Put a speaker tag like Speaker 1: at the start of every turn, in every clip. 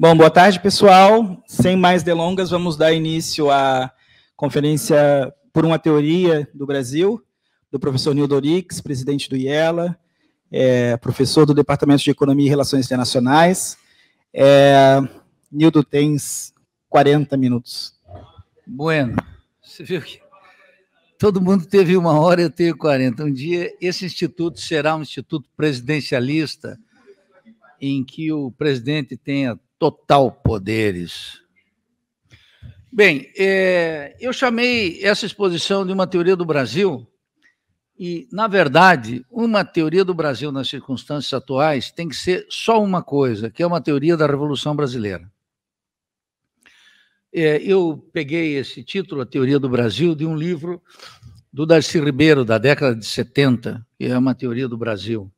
Speaker 1: Bom, boa tarde, pessoal. Sem mais delongas, vamos dar início à conferência por uma teoria do Brasil, do professor Nildo Orix, presidente do IELA, é, professor do Departamento de Economia e Relações Internacionais. É, Nildo, tens 40 minutos.
Speaker 2: Bueno, você viu que todo mundo teve uma hora, eu tenho 40. Um dia esse instituto será um instituto presidencialista em que o presidente tenha total poderes. Bem, é, eu chamei essa exposição de uma teoria do Brasil e, na verdade, uma teoria do Brasil nas circunstâncias atuais tem que ser só uma coisa, que é uma teoria da Revolução Brasileira é, eu peguei esse título, A Teoria do Brasil, de um livro do Darcy Ribeiro, da década de 70, que é uma teoria do Brasil.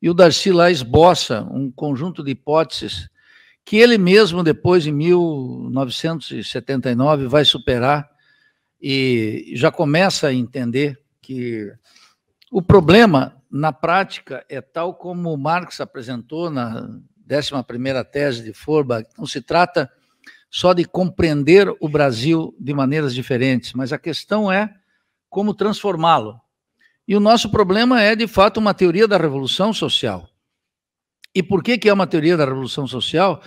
Speaker 2: E o Darcy lá esboça um conjunto de hipóteses que ele mesmo, depois, em 1979, vai superar e já começa a entender que o problema, na prática, é tal como Marx apresentou na 11ª tese de Forbach. Não se trata só de compreender o Brasil de maneiras diferentes, mas a questão é como transformá-lo. E o nosso problema é, de fato, uma teoria da revolução social. E por que, que é uma teoria da revolução social?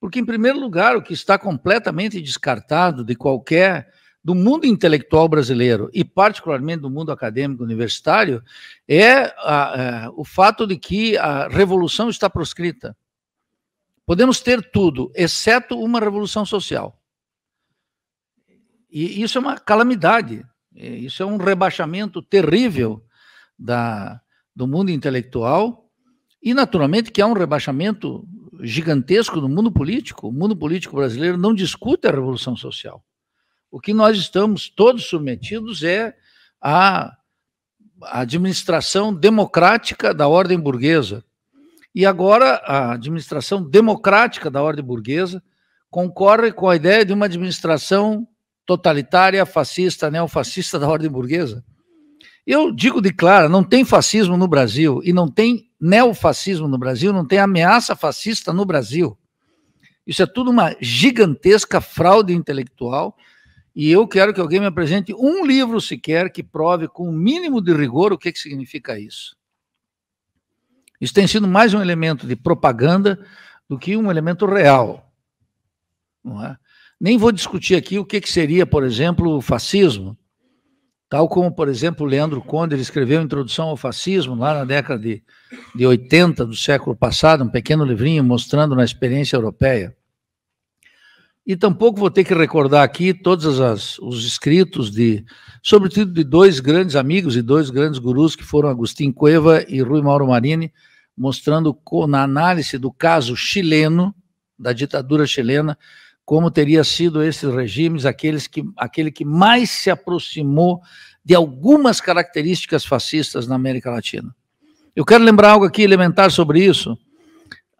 Speaker 2: Porque, em primeiro lugar, o que está completamente descartado de qualquer do mundo intelectual brasileiro e particularmente do mundo acadêmico universitário é a, a, é, o fato de que a revolução está proscrita. Podemos ter tudo, exceto uma revolução social. E isso é uma calamidade, é, isso é um rebaixamento terrível da, do mundo intelectual e, naturalmente, que há um rebaixamento gigantesco no mundo político. O mundo político brasileiro não discute a revolução social. O que nós estamos todos submetidos é a administração democrática da ordem burguesa, e agora a administração democrática da ordem burguesa concorre com a ideia de uma administração totalitária, fascista, neofascista da ordem burguesa. Eu digo de clara, não tem fascismo no Brasil e não tem neofascismo no Brasil, não tem ameaça fascista no Brasil. Isso é tudo uma gigantesca fraude intelectual e eu quero que alguém me apresente um livro sequer que prove com o mínimo de rigor o que, que significa isso. Isso tem sido mais um elemento de propaganda do que um elemento real. Não é? Nem vou discutir aqui o que, que seria, por exemplo, o fascismo, tal como, por exemplo, Leandro Conde escreveu Introdução ao Fascismo lá na década de, de 80 do século passado, um pequeno livrinho mostrando na experiência europeia e tampouco vou ter que recordar aqui todos as, os escritos de, sobretudo de dois grandes amigos e dois grandes gurus que foram Agostinho Cueva e Rui Mauro Marini, mostrando na análise do caso chileno, da ditadura chilena, como teria sido esses regimes, aqueles que, aquele que mais se aproximou de algumas características fascistas na América Latina. Eu quero lembrar algo aqui elementar sobre isso,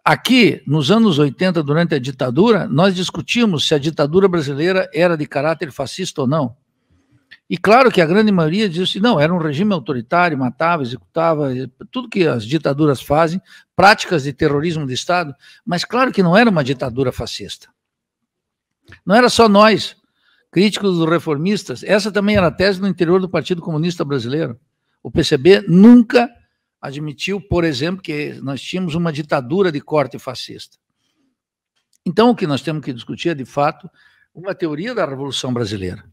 Speaker 2: Aqui, nos anos 80, durante a ditadura, nós discutimos se a ditadura brasileira era de caráter fascista ou não. E claro que a grande maioria disse assim, não, era um regime autoritário, matava, executava, tudo que as ditaduras fazem, práticas de terrorismo de Estado, mas claro que não era uma ditadura fascista. Não era só nós, críticos dos reformistas, essa também era a tese no interior do Partido Comunista Brasileiro. O PCB nunca admitiu, por exemplo, que nós tínhamos uma ditadura de corte fascista. Então, o que nós temos que discutir é, de fato, uma teoria da Revolução Brasileira.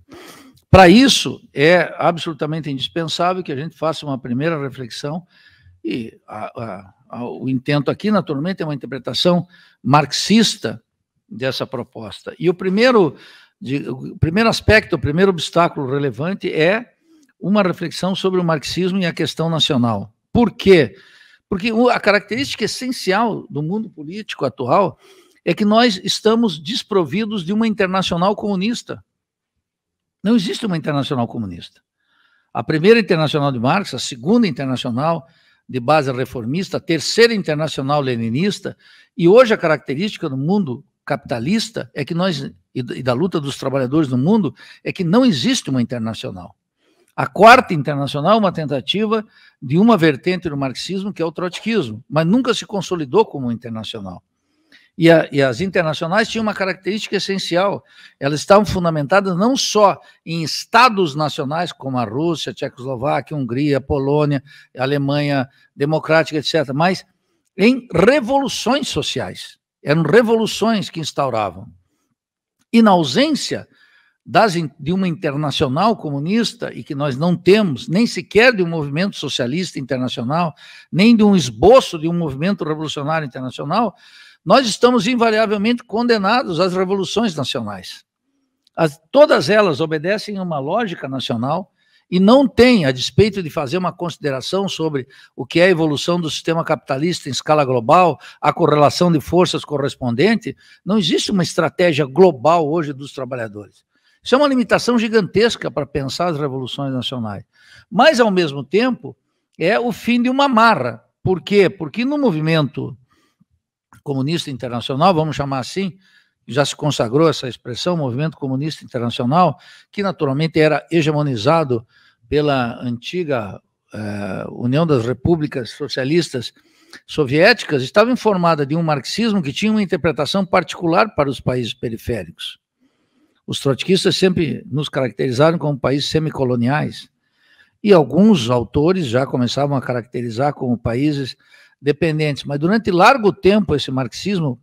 Speaker 2: Para isso, é absolutamente indispensável que a gente faça uma primeira reflexão, e a, a, a, o intento aqui, naturalmente, é uma interpretação marxista dessa proposta. E o primeiro, de, o primeiro aspecto, o primeiro obstáculo relevante é uma reflexão sobre o marxismo e a questão nacional. Por quê? Porque a característica essencial do mundo político atual é que nós estamos desprovidos de uma internacional comunista. Não existe uma internacional comunista. A primeira internacional de Marx, a segunda internacional de base reformista, a terceira internacional leninista, e hoje a característica do mundo capitalista é que nós e da luta dos trabalhadores no mundo é que não existe uma internacional. A quarta internacional uma tentativa de uma vertente do marxismo, que é o trotskismo, mas nunca se consolidou como internacional. E, a, e, as internacionais tinham uma característica essencial: elas estavam fundamentadas não só em estados nacionais, como a Rússia, a Tchecoslováquia, Hungria, Polônia, Alemanha Democrática, etc., mas em revoluções sociais. Eram revoluções que instauravam. E na ausência das, de uma internacional comunista, e que nós não temos, nem sequer de um movimento socialista internacional, nem de um esboço de um movimento revolucionário internacional, nós estamos invariavelmente condenados às revoluções nacionais. As, todas elas obedecem a uma lógica nacional e não têm, a despeito de fazer uma consideração sobre o que é a evolução do sistema capitalista em escala global, a correlação de forças correspondente, não existe uma estratégia global hoje dos trabalhadores. Isso é uma limitação gigantesca para pensar as revoluções nacionais. Mas, ao mesmo tempo, é o fim de uma marra. Por quê? Porque no movimento comunista internacional, vamos chamar assim, já se consagrou essa expressão, movimento comunista internacional, que naturalmente era hegemonizado pela antiga eh, União das Repúblicas Socialistas Soviéticas, estava informada de um marxismo que tinha uma interpretação particular para os países periféricos. Os trotskistas sempre nos caracterizaram como países semicoloniais. E alguns autores já começavam a caracterizar como países dependentes. Mas durante largo tempo, esse marxismo,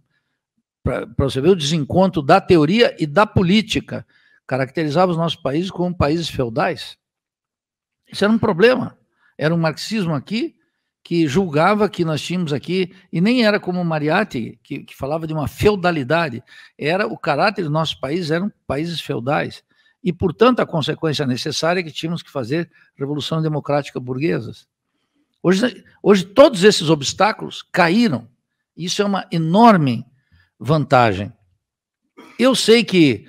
Speaker 2: para você ver o desencontro da teoria e da política, caracterizava os nossos países como países feudais. Isso era um problema. Era um marxismo aqui que julgava que nós tínhamos aqui, e nem era como Mariatti, que, que falava de uma feudalidade, era o caráter do nosso país, eram países feudais, e, portanto, a consequência necessária é que tínhamos que fazer revolução democrática burguesas. Hoje, hoje todos esses obstáculos caíram, isso é uma enorme vantagem. Eu sei que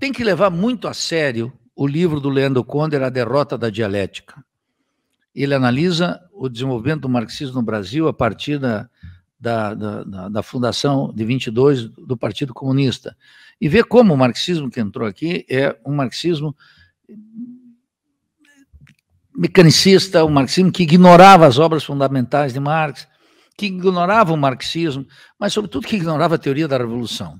Speaker 2: tem que levar muito a sério o livro do Leandro Konder, A Derrota da Dialética ele analisa o desenvolvimento do marxismo no Brasil a partir da, da, da, da, fundação de 22 do Partido Comunista e vê como o marxismo que entrou aqui é um marxismo mecanicista, um marxismo que ignorava as obras fundamentais de Marx, que ignorava o marxismo, mas sobretudo que ignorava a teoria da revolução.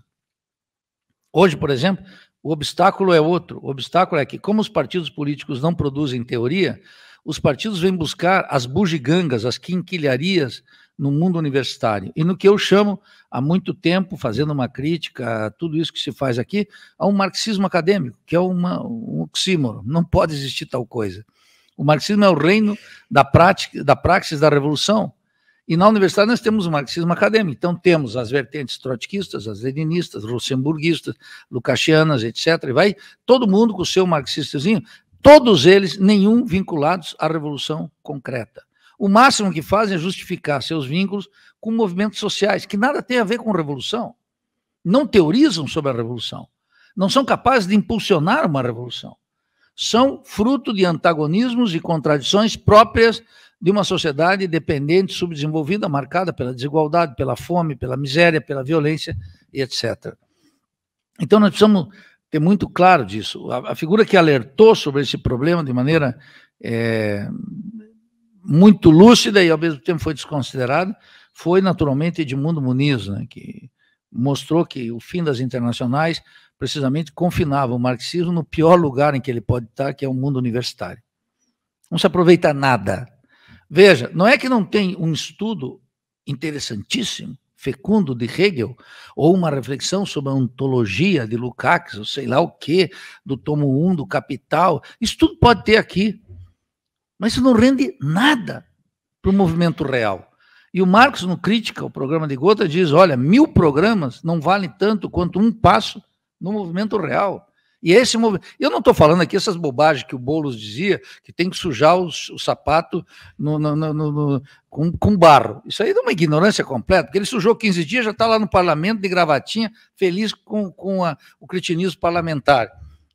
Speaker 2: Hoje, por exemplo, o obstáculo é outro. O obstáculo é que, como os partidos políticos não produzem teoria, os partidos vêm buscar as bugigangas, as quinquilharias no mundo universitário. E no que eu chamo, há muito tempo, fazendo uma crítica a tudo isso que se faz aqui, a um marxismo acadêmico, que é uma, um oxímoro. Não pode existir tal coisa. O marxismo é o reino da, prática, da praxis da revolução. E na universidade nós temos o marxismo acadêmico. Então temos as vertentes trotskistas, as leninistas, luxemburguistas, lucasianas, etc. E vai todo mundo com o seu marxistazinho. Todos eles, nenhum vinculados à revolução concreta. O máximo que fazem é justificar seus vínculos com movimentos sociais, que nada tem a ver com revolução. Não teorizam sobre a revolução. Não são capazes de impulsionar uma revolução. São fruto de antagonismos e contradições próprias de uma sociedade dependente, subdesenvolvida, marcada pela desigualdade, pela fome, pela miséria, pela violência e etc. Então, nós precisamos ter muito claro disso. A, a figura que alertou sobre esse problema de maneira é, muito lúcida e ao mesmo tempo foi desconsiderada foi naturalmente Edmundo Muniz, né, que mostrou que o fim das internacionais precisamente confinava o marxismo no pior lugar em que ele pode estar, que é o mundo universitário. Não se aproveita nada. Veja, não é que não tem um estudo interessantíssimo fecundo de Hegel, ou uma reflexão sobre a ontologia de Lukács, ou sei lá o quê, do tomo 1 do Capital. Isso tudo pode ter aqui, mas isso não rende nada para o movimento real. E o Marx, no Crítica, o programa de Gota, diz: olha, mil programas não valem tanto quanto um passo no movimento real. E é esse movimento Eu não estou falando aqui essas bobagens que o Boulos dizia, que tem que sujar os, o sapato no, no, no, com, com, barro. Isso aí é uma ignorância completa, porque ele sujou 15 dias, já está lá no parlamento de gravatinha, feliz com, com a, o cretinismo parlamentar.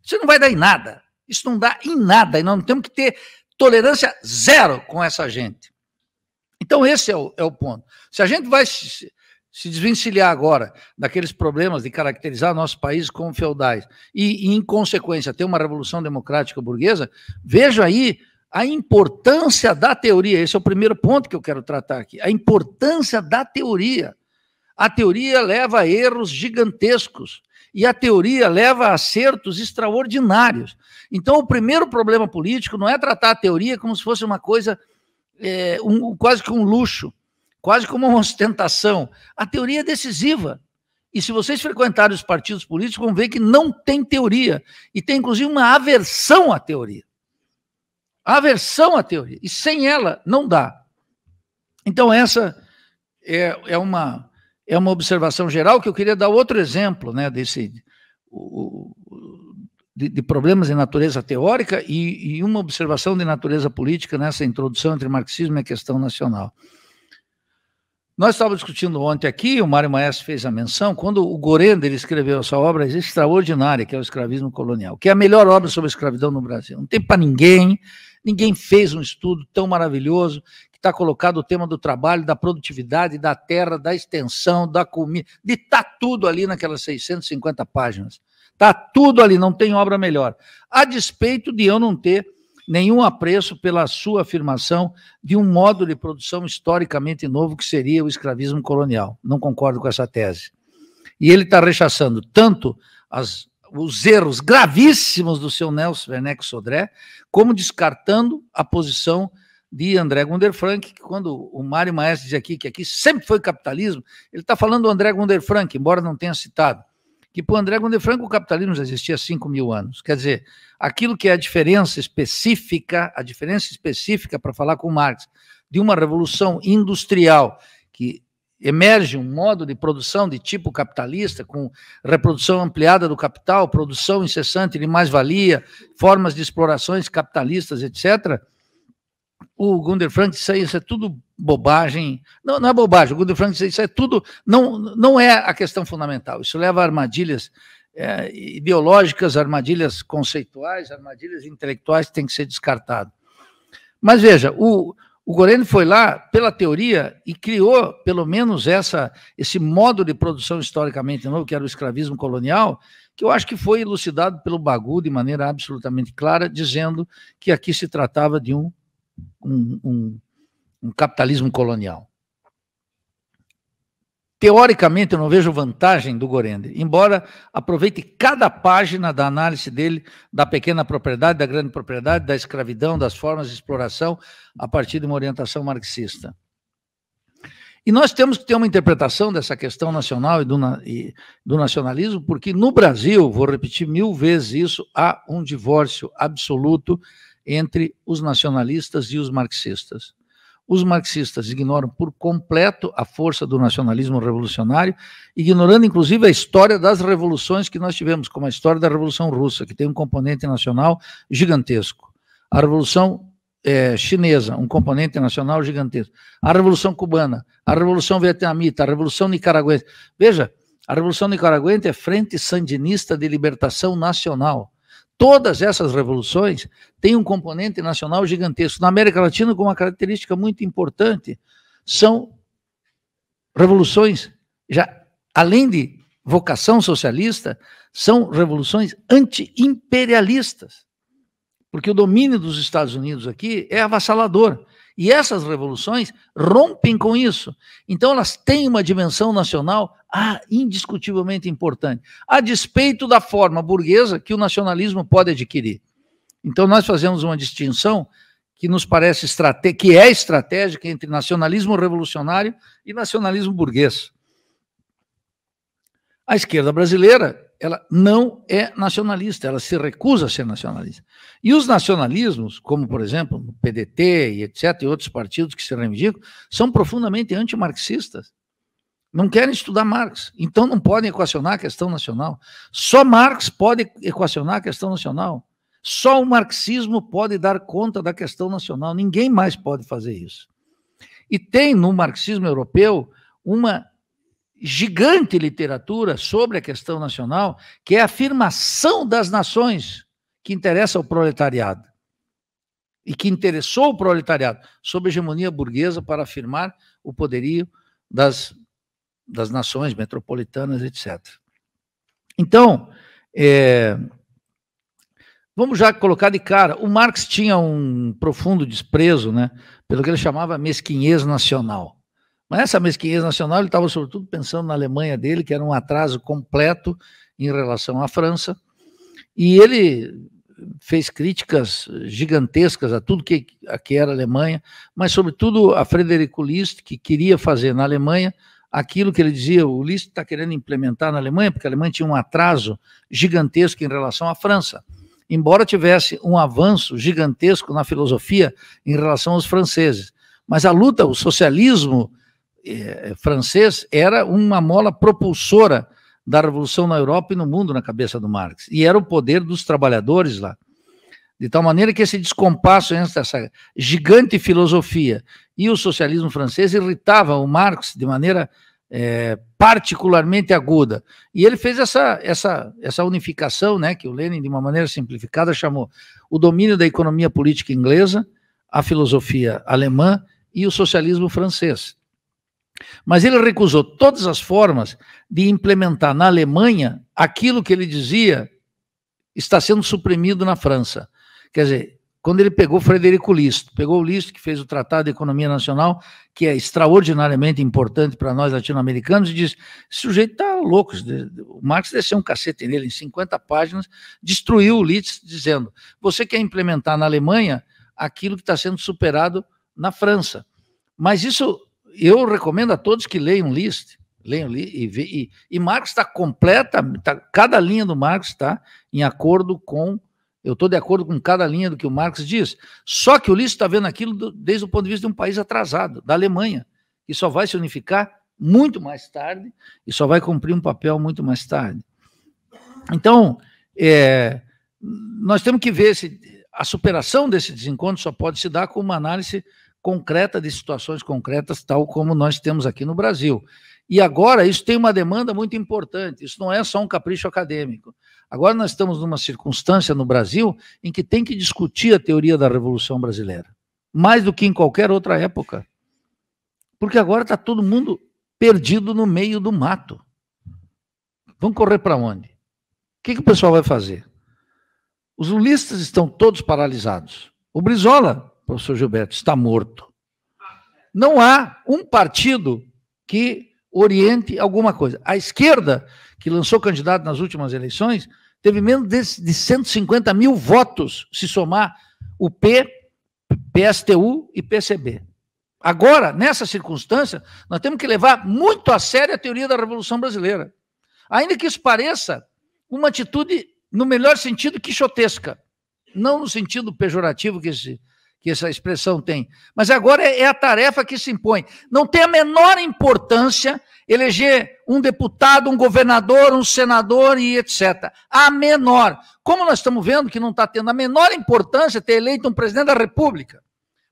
Speaker 2: Isso não vai dar em nada. Isso não dá em nada. E nós não temos que ter tolerância zero com essa gente. Então, esse é o, é o ponto. Se a gente vai se, se desvencilhar agora daqueles problemas de caracterizar nosso país como feudais e, em consequência, ter uma revolução democrática burguesa, vejo aí a importância da teoria. Esse é o primeiro ponto que eu quero tratar aqui. A importância da teoria. A teoria leva a erros gigantescos e a teoria leva a acertos extraordinários. Então, o primeiro problema político não é tratar a teoria como se fosse uma coisa, é, um, quase que um luxo quase como uma ostentação. A teoria é decisiva. E se vocês frequentarem os partidos políticos, vão ver que não tem teoria. E tem, inclusive, uma aversão à teoria. Aversão à teoria. E sem ela, não dá. Então, essa é, é, uma, é uma observação geral que eu queria dar outro exemplo né, desse, o, de, de, problemas de natureza teórica e, e uma observação de natureza política nessa introdução entre marxismo e questão nacional. Nós estávamos discutindo ontem aqui, o Mário Maestro fez a menção, quando o Gorenda ele escreveu essa obra extraordinária, que é o Escravismo Colonial, que é a melhor obra sobre a escravidão no Brasil. Não tem para ninguém, ninguém fez um estudo tão maravilhoso que está colocado o tema do trabalho, da produtividade, da terra, da extensão, da comida, de tá tudo ali naquelas 650 páginas. Tá tudo ali, não tem obra melhor. A despeito de eu não ter nenhum apreço pela sua afirmação de um modo de produção historicamente novo que seria o escravismo colonial. Não concordo com essa tese. E ele está rechaçando tanto as, os erros gravíssimos do seu Nelson Werneck Sodré, como descartando a posição de André Gunder Frank, que quando o Mário Maestro diz aqui que aqui sempre foi capitalismo, ele está falando do André Gunder Frank, embora não tenha citado que para o André Gondefranco o capitalismo já existia há 5 mil anos. Quer dizer, aquilo que é a diferença específica, a diferença específica, para falar com Marx, de uma revolução industrial que emerge um modo de produção de tipo capitalista, com reprodução ampliada do capital, produção incessante de mais-valia, formas de explorações capitalistas, etc., o Gunder Frank disse isso é tudo bobagem. Não, não é bobagem, o Gunder Frank disse isso é tudo. Não, não é a questão fundamental. Isso leva a armadilhas é, ideológicas, armadilhas conceituais, armadilhas intelectuais que tem que ser descartado. Mas veja, o, o Goreni foi lá pela teoria e criou pelo menos essa, esse modo de produção historicamente novo, que era o escravismo colonial, que eu acho que foi elucidado pelo Bagu de maneira absolutamente clara, dizendo que aqui se tratava de um um, um, um capitalismo colonial. Teoricamente, eu não vejo vantagem do Gorende, embora aproveite cada página da análise dele da pequena propriedade, da grande propriedade, da escravidão, das formas de exploração, a partir de uma orientação marxista. E nós temos que ter uma interpretação dessa questão nacional e do, e do nacionalismo, porque no Brasil, vou repetir mil vezes isso, há um divórcio absoluto entre os nacionalistas e os marxistas. Os marxistas ignoram por completo a força do nacionalismo revolucionário, ignorando inclusive a história das revoluções que nós tivemos, como a história da Revolução Russa, que tem um componente nacional gigantesco. A Revolução é, Chinesa, um componente nacional gigantesco. A Revolução Cubana, a Revolução Vietnamita, a Revolução Nicaragüense. Veja, a Revolução Nicaragüense é Frente Sandinista de Libertação Nacional. Todas essas revoluções têm um componente nacional gigantesco. Na América Latina, com uma característica muito importante, são revoluções, já além de vocação socialista, são revoluções anti-imperialistas. Porque o domínio dos Estados Unidos aqui é avassalador. E essas revoluções rompem com isso. Então, elas têm uma dimensão nacional ah, indiscutivelmente importante, a despeito da forma burguesa que o nacionalismo pode adquirir. Então, nós fazemos uma distinção que nos parece que é estratégica entre nacionalismo revolucionário e nacionalismo burguês. A esquerda brasileira ela não é nacionalista, ela se recusa a ser nacionalista. E os nacionalismos, como por exemplo o PDT e etc., e outros partidos que se reivindicam, são profundamente antimarxistas. Não querem estudar Marx, então não podem equacionar a questão nacional. Só Marx pode equacionar a questão nacional. Só o marxismo pode dar conta da questão nacional. Ninguém mais pode fazer isso. E tem no marxismo europeu uma gigante literatura sobre a questão nacional, que é a afirmação das nações que interessa ao proletariado e que interessou o proletariado sob a hegemonia burguesa para afirmar o poderio das, das nações metropolitanas, etc. Então, é, vamos já colocar de cara, o Marx tinha um profundo desprezo né, pelo que ele chamava mesquinhez nacional. Mas essa mesquinhez nacional, ele estava sobretudo pensando na Alemanha dele, que era um atraso completo em relação à França, e ele fez críticas gigantescas a tudo que, a que era a Alemanha, mas sobretudo a Frederico List, que queria fazer na Alemanha aquilo que ele dizia, o List está querendo implementar na Alemanha, porque a Alemanha tinha um atraso gigantesco em relação à França. Embora tivesse um avanço gigantesco na filosofia em relação aos franceses, mas a luta, o socialismo eh, francês era uma mola propulsora da revolução na Europa e no mundo na cabeça do Marx. E era o poder dos trabalhadores lá. De tal maneira que esse descompasso entre essa gigante filosofia e o socialismo francês irritava o Marx de maneira é, particularmente aguda. E ele fez essa, essa, essa unificação, né, que o Lenin, de uma maneira simplificada, chamou o domínio da economia política inglesa, a filosofia alemã e o socialismo francês. Mas ele recusou todas as formas de implementar na Alemanha aquilo que ele dizia está sendo suprimido na França. Quer dizer, quando ele pegou Frederico Listo, pegou o Listo que fez o Tratado de Economia Nacional, que é extraordinariamente importante para nós latino-americanos, e disse, esse sujeito está louco, o Marx desceu um cacete nele em 50 páginas, destruiu o Listo dizendo, você quer implementar na Alemanha aquilo que está sendo superado na França. Mas isso eu recomendo a todos que leiam liste, leiam e, e, e Marx está completa, tá, cada linha do Marx está em acordo com, eu estou de acordo com cada linha do que o Marx diz. Só que o Liszt está vendo aquilo do, desde o ponto de vista de um país atrasado, da Alemanha, que só vai se unificar muito mais tarde e só vai cumprir um papel muito mais tarde. Então, é, nós temos que ver se a superação desse desencontro só pode se dar com uma análise concreta de situações concretas, tal como nós temos aqui no Brasil. E agora isso tem uma demanda muito importante, isso não é só um capricho acadêmico. Agora nós estamos numa circunstância no Brasil em que tem que discutir a teoria da Revolução Brasileira, mais do que em qualquer outra época. Porque agora está todo mundo perdido no meio do mato. Vamos correr para onde? O que, que o pessoal vai fazer? Os lulistas estão todos paralisados. O Brizola professor Gilberto, está morto. Não há um partido que oriente alguma coisa. A esquerda, que lançou candidato nas últimas eleições, teve menos de 150 mil votos, se somar o P, PSTU e PCB. Agora, nessa circunstância, nós temos que levar muito a sério a teoria da Revolução Brasileira. Ainda que isso pareça uma atitude, no melhor sentido, quixotesca, não no sentido pejorativo que esse que essa expressão tem. Mas agora é, é a tarefa que se impõe. Não tem a menor importância eleger um deputado, um governador, um senador e etc. A menor. Como nós estamos vendo que não está tendo a menor importância ter eleito um presidente da República,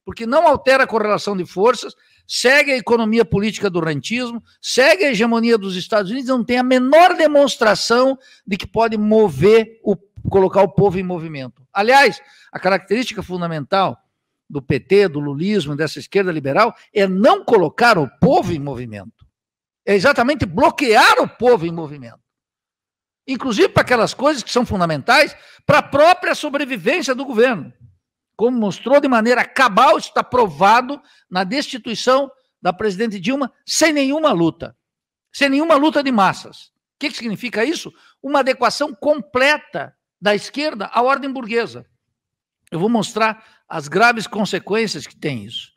Speaker 2: porque não altera a correlação de forças, segue a economia política do rentismo, segue a hegemonia dos Estados Unidos, não tem a menor demonstração de que pode mover o colocar o povo em movimento. Aliás, a característica fundamental do PT, do lulismo, dessa esquerda liberal, é não colocar o povo em movimento. É exatamente bloquear o povo em movimento. Inclusive para aquelas coisas que são fundamentais para a própria sobrevivência do governo. Como mostrou de maneira cabal, está provado na destituição da presidente Dilma, sem nenhuma luta. Sem nenhuma luta de massas. O que, que significa isso? Uma adequação completa da esquerda à ordem burguesa. Eu vou mostrar as graves consequências que tem isso.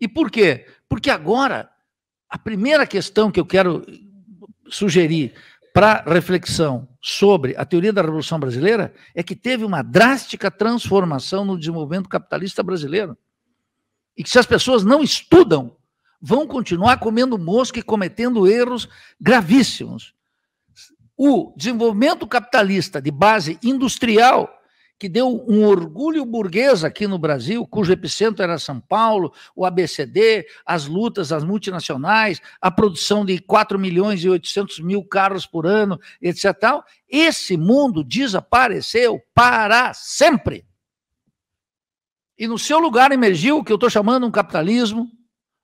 Speaker 2: E por quê? Porque agora, a primeira questão que eu quero sugerir para reflexão sobre a teoria da Revolução Brasileira é que teve uma drástica transformação no desenvolvimento capitalista brasileiro. E que se as pessoas não estudam, vão continuar comendo mosca e cometendo erros gravíssimos. O desenvolvimento capitalista de base industrial que deu um orgulho burguês aqui no Brasil, cujo epicentro era São Paulo, o ABCD, as lutas, as multinacionais, a produção de 4 milhões e 800 mil carros por ano, etc. Tal, esse mundo desapareceu para sempre. E no seu lugar emergiu o que eu estou chamando um capitalismo,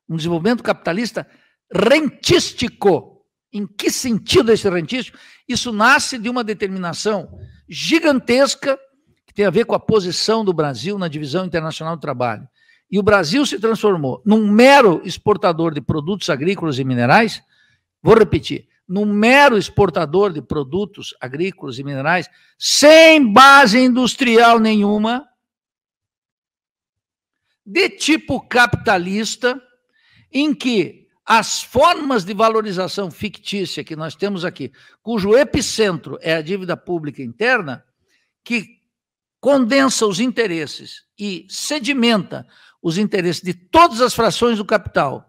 Speaker 2: um desenvolvimento capitalista rentístico. Em que sentido esse rentístico? Isso nasce de uma determinação gigantesca tem a ver com a posição do Brasil na divisão internacional do trabalho. E o Brasil se transformou num mero exportador de produtos agrícolas e minerais. Vou repetir: num mero exportador de produtos agrícolas e minerais, sem base industrial nenhuma, de tipo capitalista, em que as formas de valorização fictícia que nós temos aqui, cujo epicentro é a dívida pública interna, que condensa os interesses e sedimenta os interesses de todas as frações do capital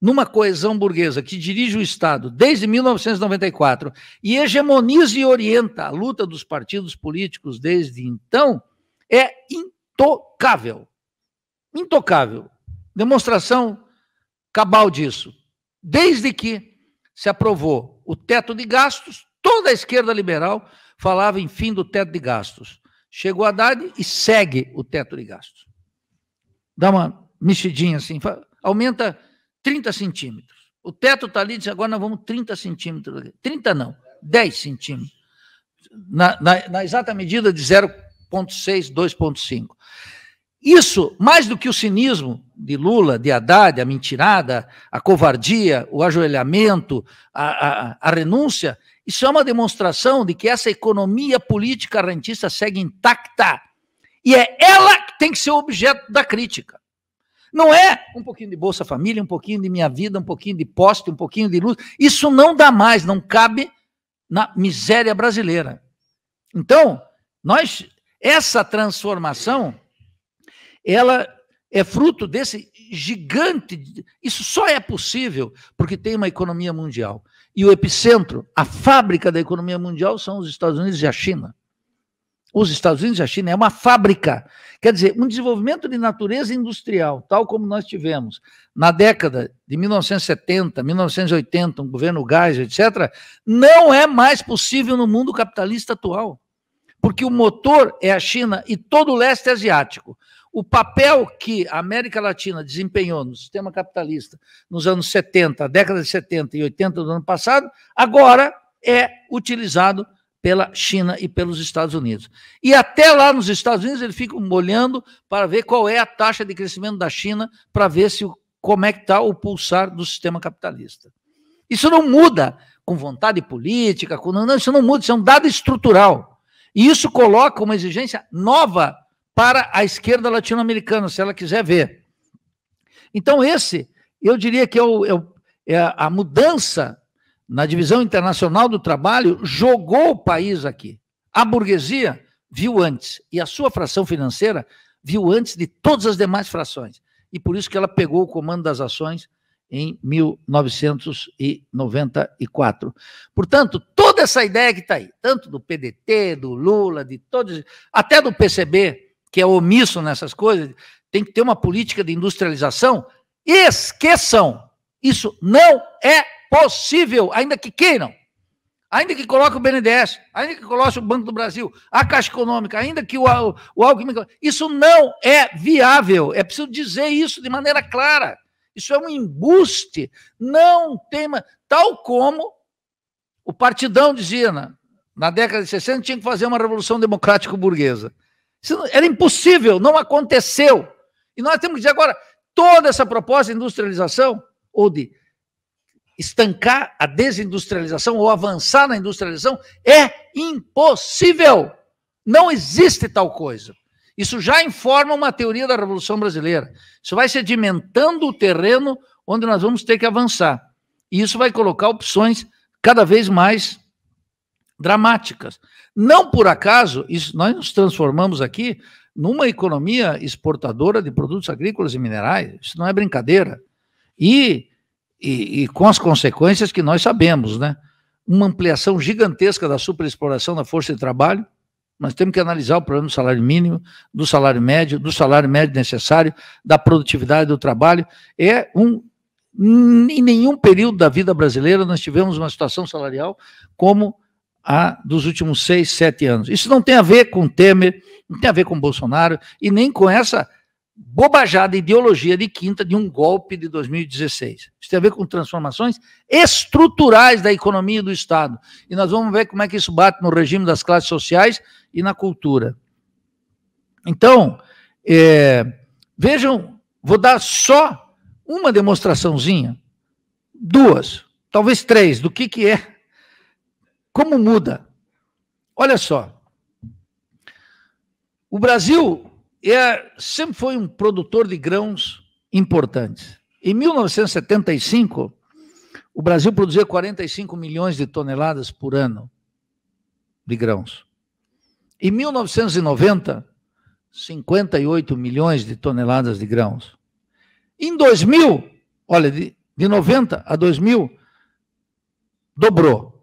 Speaker 2: numa coesão burguesa que dirige o Estado desde 1994 e hegemoniza e orienta a luta dos partidos políticos desde então, é intocável. Intocável. Demonstração cabal disso. Desde que se aprovou o teto de gastos, toda a esquerda liberal falava em fim do teto de gastos. Chegou a Haddad e segue o teto de gastos. Dá uma mexidinha assim, aumenta 30 centímetros. O teto está ali, diz, agora nós vamos 30 centímetros. 30 não, 10 centímetros. Na, na, na exata medida de 0,6, 2,5. Isso, mais do que o cinismo de Lula, de Haddad, a mentirada, a covardia, o ajoelhamento, a, a, a renúncia, isso é uma demonstração de que essa economia política rentista segue intacta. E é ela que tem que ser o objeto da crítica. Não é um pouquinho de Bolsa Família, um pouquinho de Minha Vida, um pouquinho de poste, um pouquinho de luz. Isso não dá mais, não cabe na miséria brasileira. Então, nós essa transformação ela é fruto desse gigante. Isso só é possível porque tem uma economia mundial e o epicentro, a fábrica da economia mundial são os Estados Unidos e a China. Os Estados Unidos e a China é uma fábrica. Quer dizer, um desenvolvimento de natureza industrial, tal como nós tivemos na década de 1970, 1980, um governo gás, etc., não é mais possível no mundo capitalista atual. Porque o motor é a China e todo o leste é asiático o papel que a América Latina desempenhou no sistema capitalista nos anos 70, década de 70 e 80 do ano passado, agora é utilizado pela China e pelos Estados Unidos. E até lá nos Estados Unidos eles ficam olhando para ver qual é a taxa de crescimento da China, para ver se como é que está o pulsar do sistema capitalista. Isso não muda com vontade política, com... não, isso não muda, isso é um dado estrutural. E isso coloca uma exigência nova para a esquerda latino-americana, se ela quiser ver. Então, esse, eu diria que é, o, é, o, é a mudança na divisão internacional do trabalho jogou o país aqui. A burguesia viu antes, e a sua fração financeira viu antes de todas as demais frações. E por isso que ela pegou o comando das ações em 1994. Portanto, toda essa ideia que está aí, tanto do PDT, do Lula, de todos, até do PCB, que é omisso nessas coisas, tem que ter uma política de industrialização, esqueçam. Isso não é possível, ainda que queiram. Ainda que coloque o BNDES, ainda que coloque o Banco do Brasil, a Caixa Econômica, ainda que o, o, o Alckmin. Isso não é viável. É preciso dizer isso de maneira clara. Isso é um embuste. Não tem. Tal como o partidão dizia na, na década de 60, tinha que fazer uma revolução democrático-burguesa. Era impossível, não aconteceu. E nós temos dizer agora toda essa proposta de industrialização, ou de estancar a desindustrialização ou avançar na industrialização, é impossível. Não existe tal coisa. Isso já informa uma teoria da Revolução Brasileira. Isso vai sedimentando o terreno onde nós vamos ter que avançar. E isso vai colocar opções cada vez mais dramáticas. Não por acaso, isso, nós nos transformamos aqui numa economia exportadora de produtos agrícolas e minerais. Isso não é brincadeira. E, e, e com as consequências que nós sabemos, né? Uma ampliação gigantesca da superexploração da força de trabalho. Nós temos que analisar o problema do salário mínimo, do salário médio, do salário médio necessário, da produtividade do trabalho. É um em nenhum período da vida brasileira nós tivemos uma situação salarial como a, dos últimos seis, sete anos. Isso não tem a ver com Temer, não tem a ver com Bolsonaro e nem com essa bobajada ideologia de quinta de um golpe de 2016. Isso tem a ver com transformações estruturais da economia do Estado. E nós vamos ver como é que isso bate no regime das classes sociais e na cultura. Então, é, vejam, vou dar só uma demonstraçãozinha, duas, talvez três, do que, que é como muda? Olha só. O Brasil é, sempre foi um produtor de grãos importantes. Em 1975, o Brasil produzia 45 milhões de toneladas por ano de grãos. Em 1990, 58 milhões de toneladas de grãos. Em 2000, olha, de, de 90 a 2000, dobrou.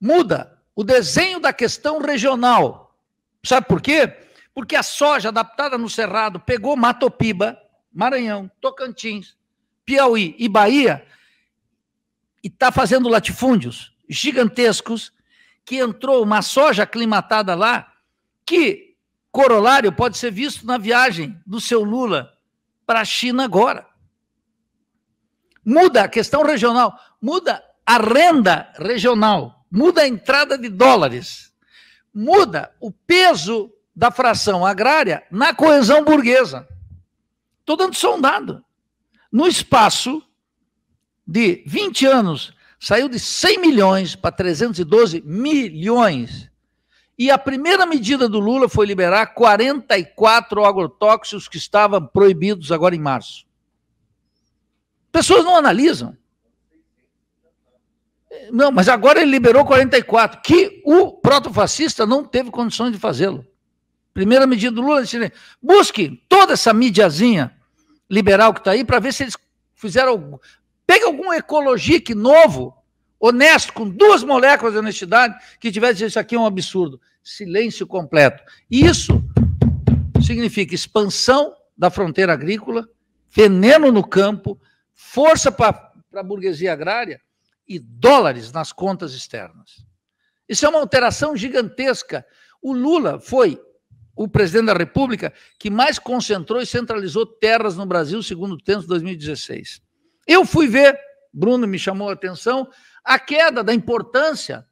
Speaker 2: muda o desenho da questão regional. Sabe por quê? Porque a soja adaptada no Cerrado pegou Matopiba, Maranhão, Tocantins, Piauí e Bahia e está fazendo latifúndios gigantescos que entrou uma soja aclimatada lá que corolário pode ser visto na viagem do seu Lula para a China agora. Muda a questão regional, muda a renda regional muda a entrada de dólares, muda o peso da fração agrária na coesão burguesa. Estou dando só um dado. No espaço de 20 anos, saiu de 100 milhões para 312 milhões. E a primeira medida do Lula foi liberar 44 agrotóxicos que estavam proibidos agora em março. Pessoas não analisam. Não, mas agora ele liberou 44, que o protofascista não teve condições de fazê-lo. Primeira medida do Lula, busque toda essa mídiazinha liberal que está aí para ver se eles fizeram. Algum... Pegue algum ecologique novo, honesto, com duas moléculas de honestidade, que tivesse isso aqui é um absurdo. Silêncio completo. Isso significa expansão da fronteira agrícola, veneno no campo, força para a burguesia agrária e dólares nas contas externas. Isso é uma alteração gigantesca. O Lula foi o presidente da República que mais concentrou e centralizou terras no Brasil, segundo o tempo de 2016. Eu fui ver, Bruno me chamou a atenção, a queda da importância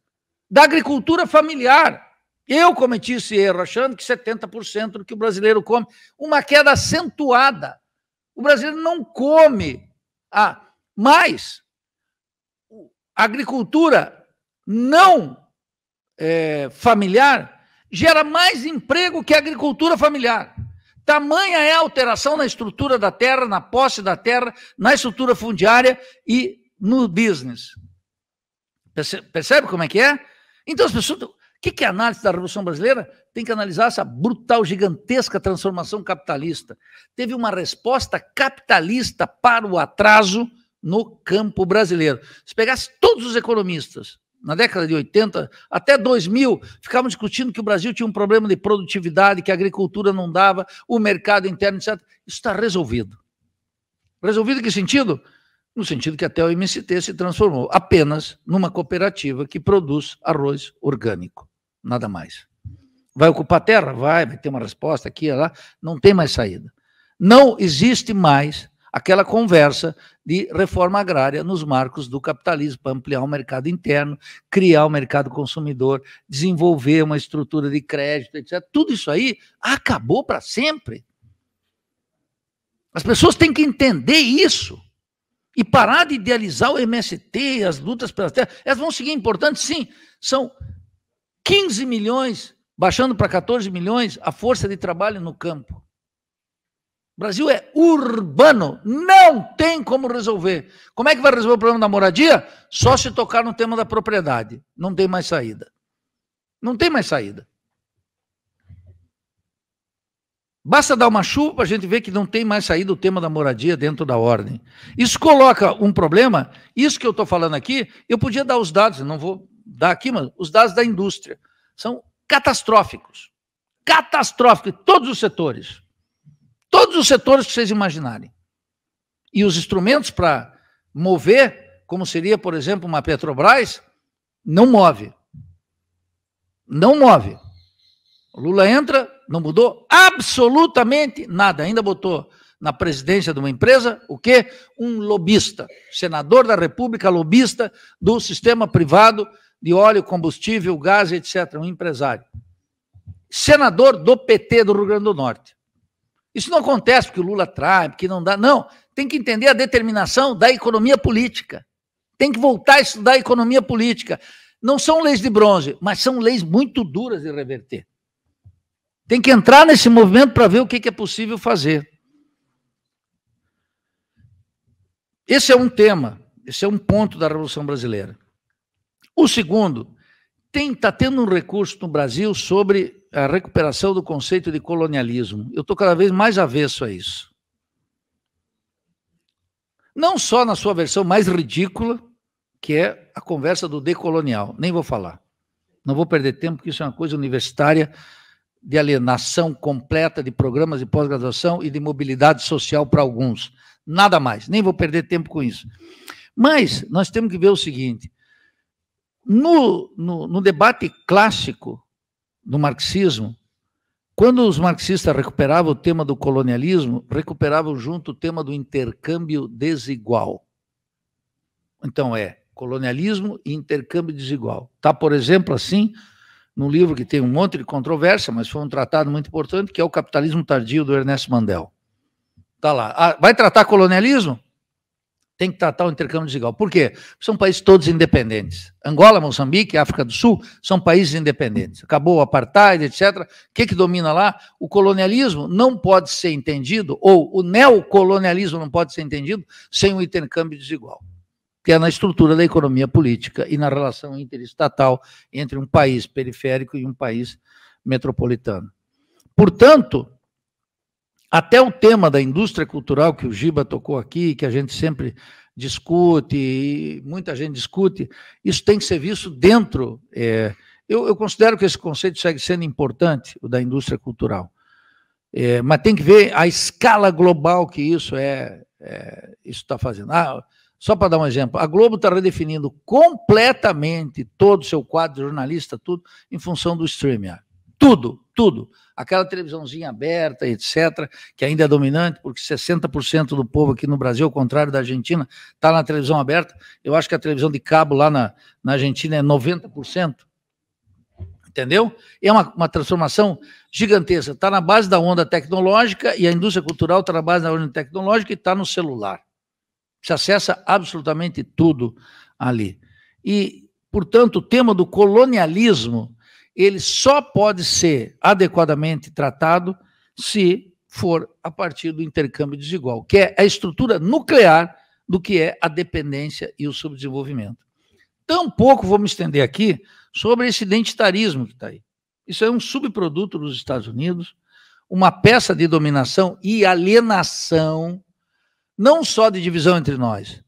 Speaker 2: da agricultura familiar. Eu cometi esse erro, achando que 70% do que o brasileiro come, uma queda acentuada. O brasileiro não come ah, mais agricultura não é, familiar gera mais emprego que a agricultura familiar. Tamanha é a alteração na estrutura da terra, na posse da terra, na estrutura fundiária e no business. Percebe como é que é? Então as pessoas. O que é a análise da Revolução Brasileira? Tem que analisar essa brutal, gigantesca transformação capitalista. Teve uma resposta capitalista para o atraso no campo brasileiro. Se pegasse todos os economistas na década de 80 até 2000, ficavam discutindo que o Brasil tinha um problema de produtividade, que a agricultura não dava, o mercado interno, etc. Isso está resolvido. Resolvido em que sentido? No sentido que até o MST se transformou apenas numa cooperativa que produz arroz orgânico, nada mais. Vai ocupar terra? Vai, vai ter uma resposta aqui e lá. Não tem mais saída. Não existe mais aquela conversa de reforma agrária nos marcos do capitalismo, para ampliar o mercado interno, criar o mercado consumidor, desenvolver uma estrutura de crédito, etc. Tudo isso aí acabou para sempre. As pessoas têm que entender isso e parar de idealizar o MST, as lutas pelas terra. Elas vão seguir importantes, sim. São 15 milhões, baixando para 14 milhões, a força de trabalho no campo. O Brasil é urbano, não tem como resolver. Como é que vai resolver o problema da moradia? Só se tocar no tema da propriedade. Não tem mais saída. Não tem mais saída. Basta dar uma chuva para a gente ver que não tem mais saída o tema da moradia dentro da ordem. Isso coloca um problema. Isso que eu estou falando aqui, eu podia dar os dados, não vou dar aqui, mas os dados da indústria são catastróficos. Catastróficos, todos os setores. Todos os setores que vocês imaginarem. E os instrumentos para mover, como seria, por exemplo, uma Petrobras, não move. Não move. O Lula entra, não mudou absolutamente nada. Ainda botou na presidência de uma empresa o quê? Um lobista. Senador da República, lobista do sistema privado de óleo, combustível, gás, etc. Um empresário. Senador do PT do Rio Grande do Norte. Isso não acontece porque o Lula trai, porque não dá. Não, tem que entender a determinação da economia política. Tem que voltar a estudar a economia política. Não são leis de bronze, mas são leis muito duras de reverter. Tem que entrar nesse movimento para ver o que é possível fazer. Esse é um tema, esse é um ponto da Revolução Brasileira. O segundo, está tendo um recurso no Brasil sobre a recuperação do conceito de colonialismo. Eu estou cada vez mais avesso a isso. Não só na sua versão mais ridícula, que é a conversa do decolonial, nem vou falar. Não vou perder tempo, porque isso é uma coisa universitária de alienação completa de programas de pós-graduação e de mobilidade social para alguns. Nada mais, nem vou perder tempo com isso. Mas nós temos que ver o seguinte: no, no, no debate clássico, do marxismo, quando os marxistas recuperavam o tema do colonialismo, recuperavam junto o tema do intercâmbio desigual. Então é colonialismo e intercâmbio desigual. Tá, por exemplo, assim, num livro que tem um monte de controvérsia, mas foi um tratado muito importante, que é o Capitalismo Tardio do Ernesto Mandel. Tá lá. Ah, vai tratar colonialismo? tem que tratar o intercâmbio desigual. Por quê? São países todos independentes. Angola, Moçambique, África do Sul são países independentes. Acabou o apartheid, etc. O que, que domina lá? O colonialismo não pode ser entendido, ou o neocolonialismo não pode ser entendido, sem o intercâmbio desigual, que é na estrutura da economia política e na relação interestatal entre um país periférico e um país metropolitano. Portanto, até o tema da indústria cultural que o Giba tocou aqui, que a gente sempre discute, e muita gente discute, isso tem que ser visto dentro. É, eu, eu, considero que esse conceito segue sendo importante, o da indústria cultural. É, mas tem que ver a escala global que isso é, é isso está fazendo. Ah, só para dar um exemplo, a Globo está redefinindo completamente todo o seu quadro jornalista, tudo, em função do streaming. Tudo tudo. Aquela televisãozinha aberta, etc., que ainda é dominante, porque 60% do povo aqui no Brasil, ao contrário da Argentina, está na televisão aberta. Eu acho que a televisão de cabo lá na, na Argentina é 90%. Entendeu? É uma, uma transformação gigantesca. Está na base da onda tecnológica e a indústria cultural está na base da onda tecnológica e está no celular. Se acessa absolutamente tudo ali. E, portanto, o tema do colonialismo ele só pode ser adequadamente tratado se for a partir do intercâmbio desigual, que é a estrutura nuclear do que é a dependência e o subdesenvolvimento. Tampouco vou me estender aqui sobre esse identitarismo que está aí. Isso é um subproduto dos Estados Unidos, uma peça de dominação e alienação, não só de divisão entre nós,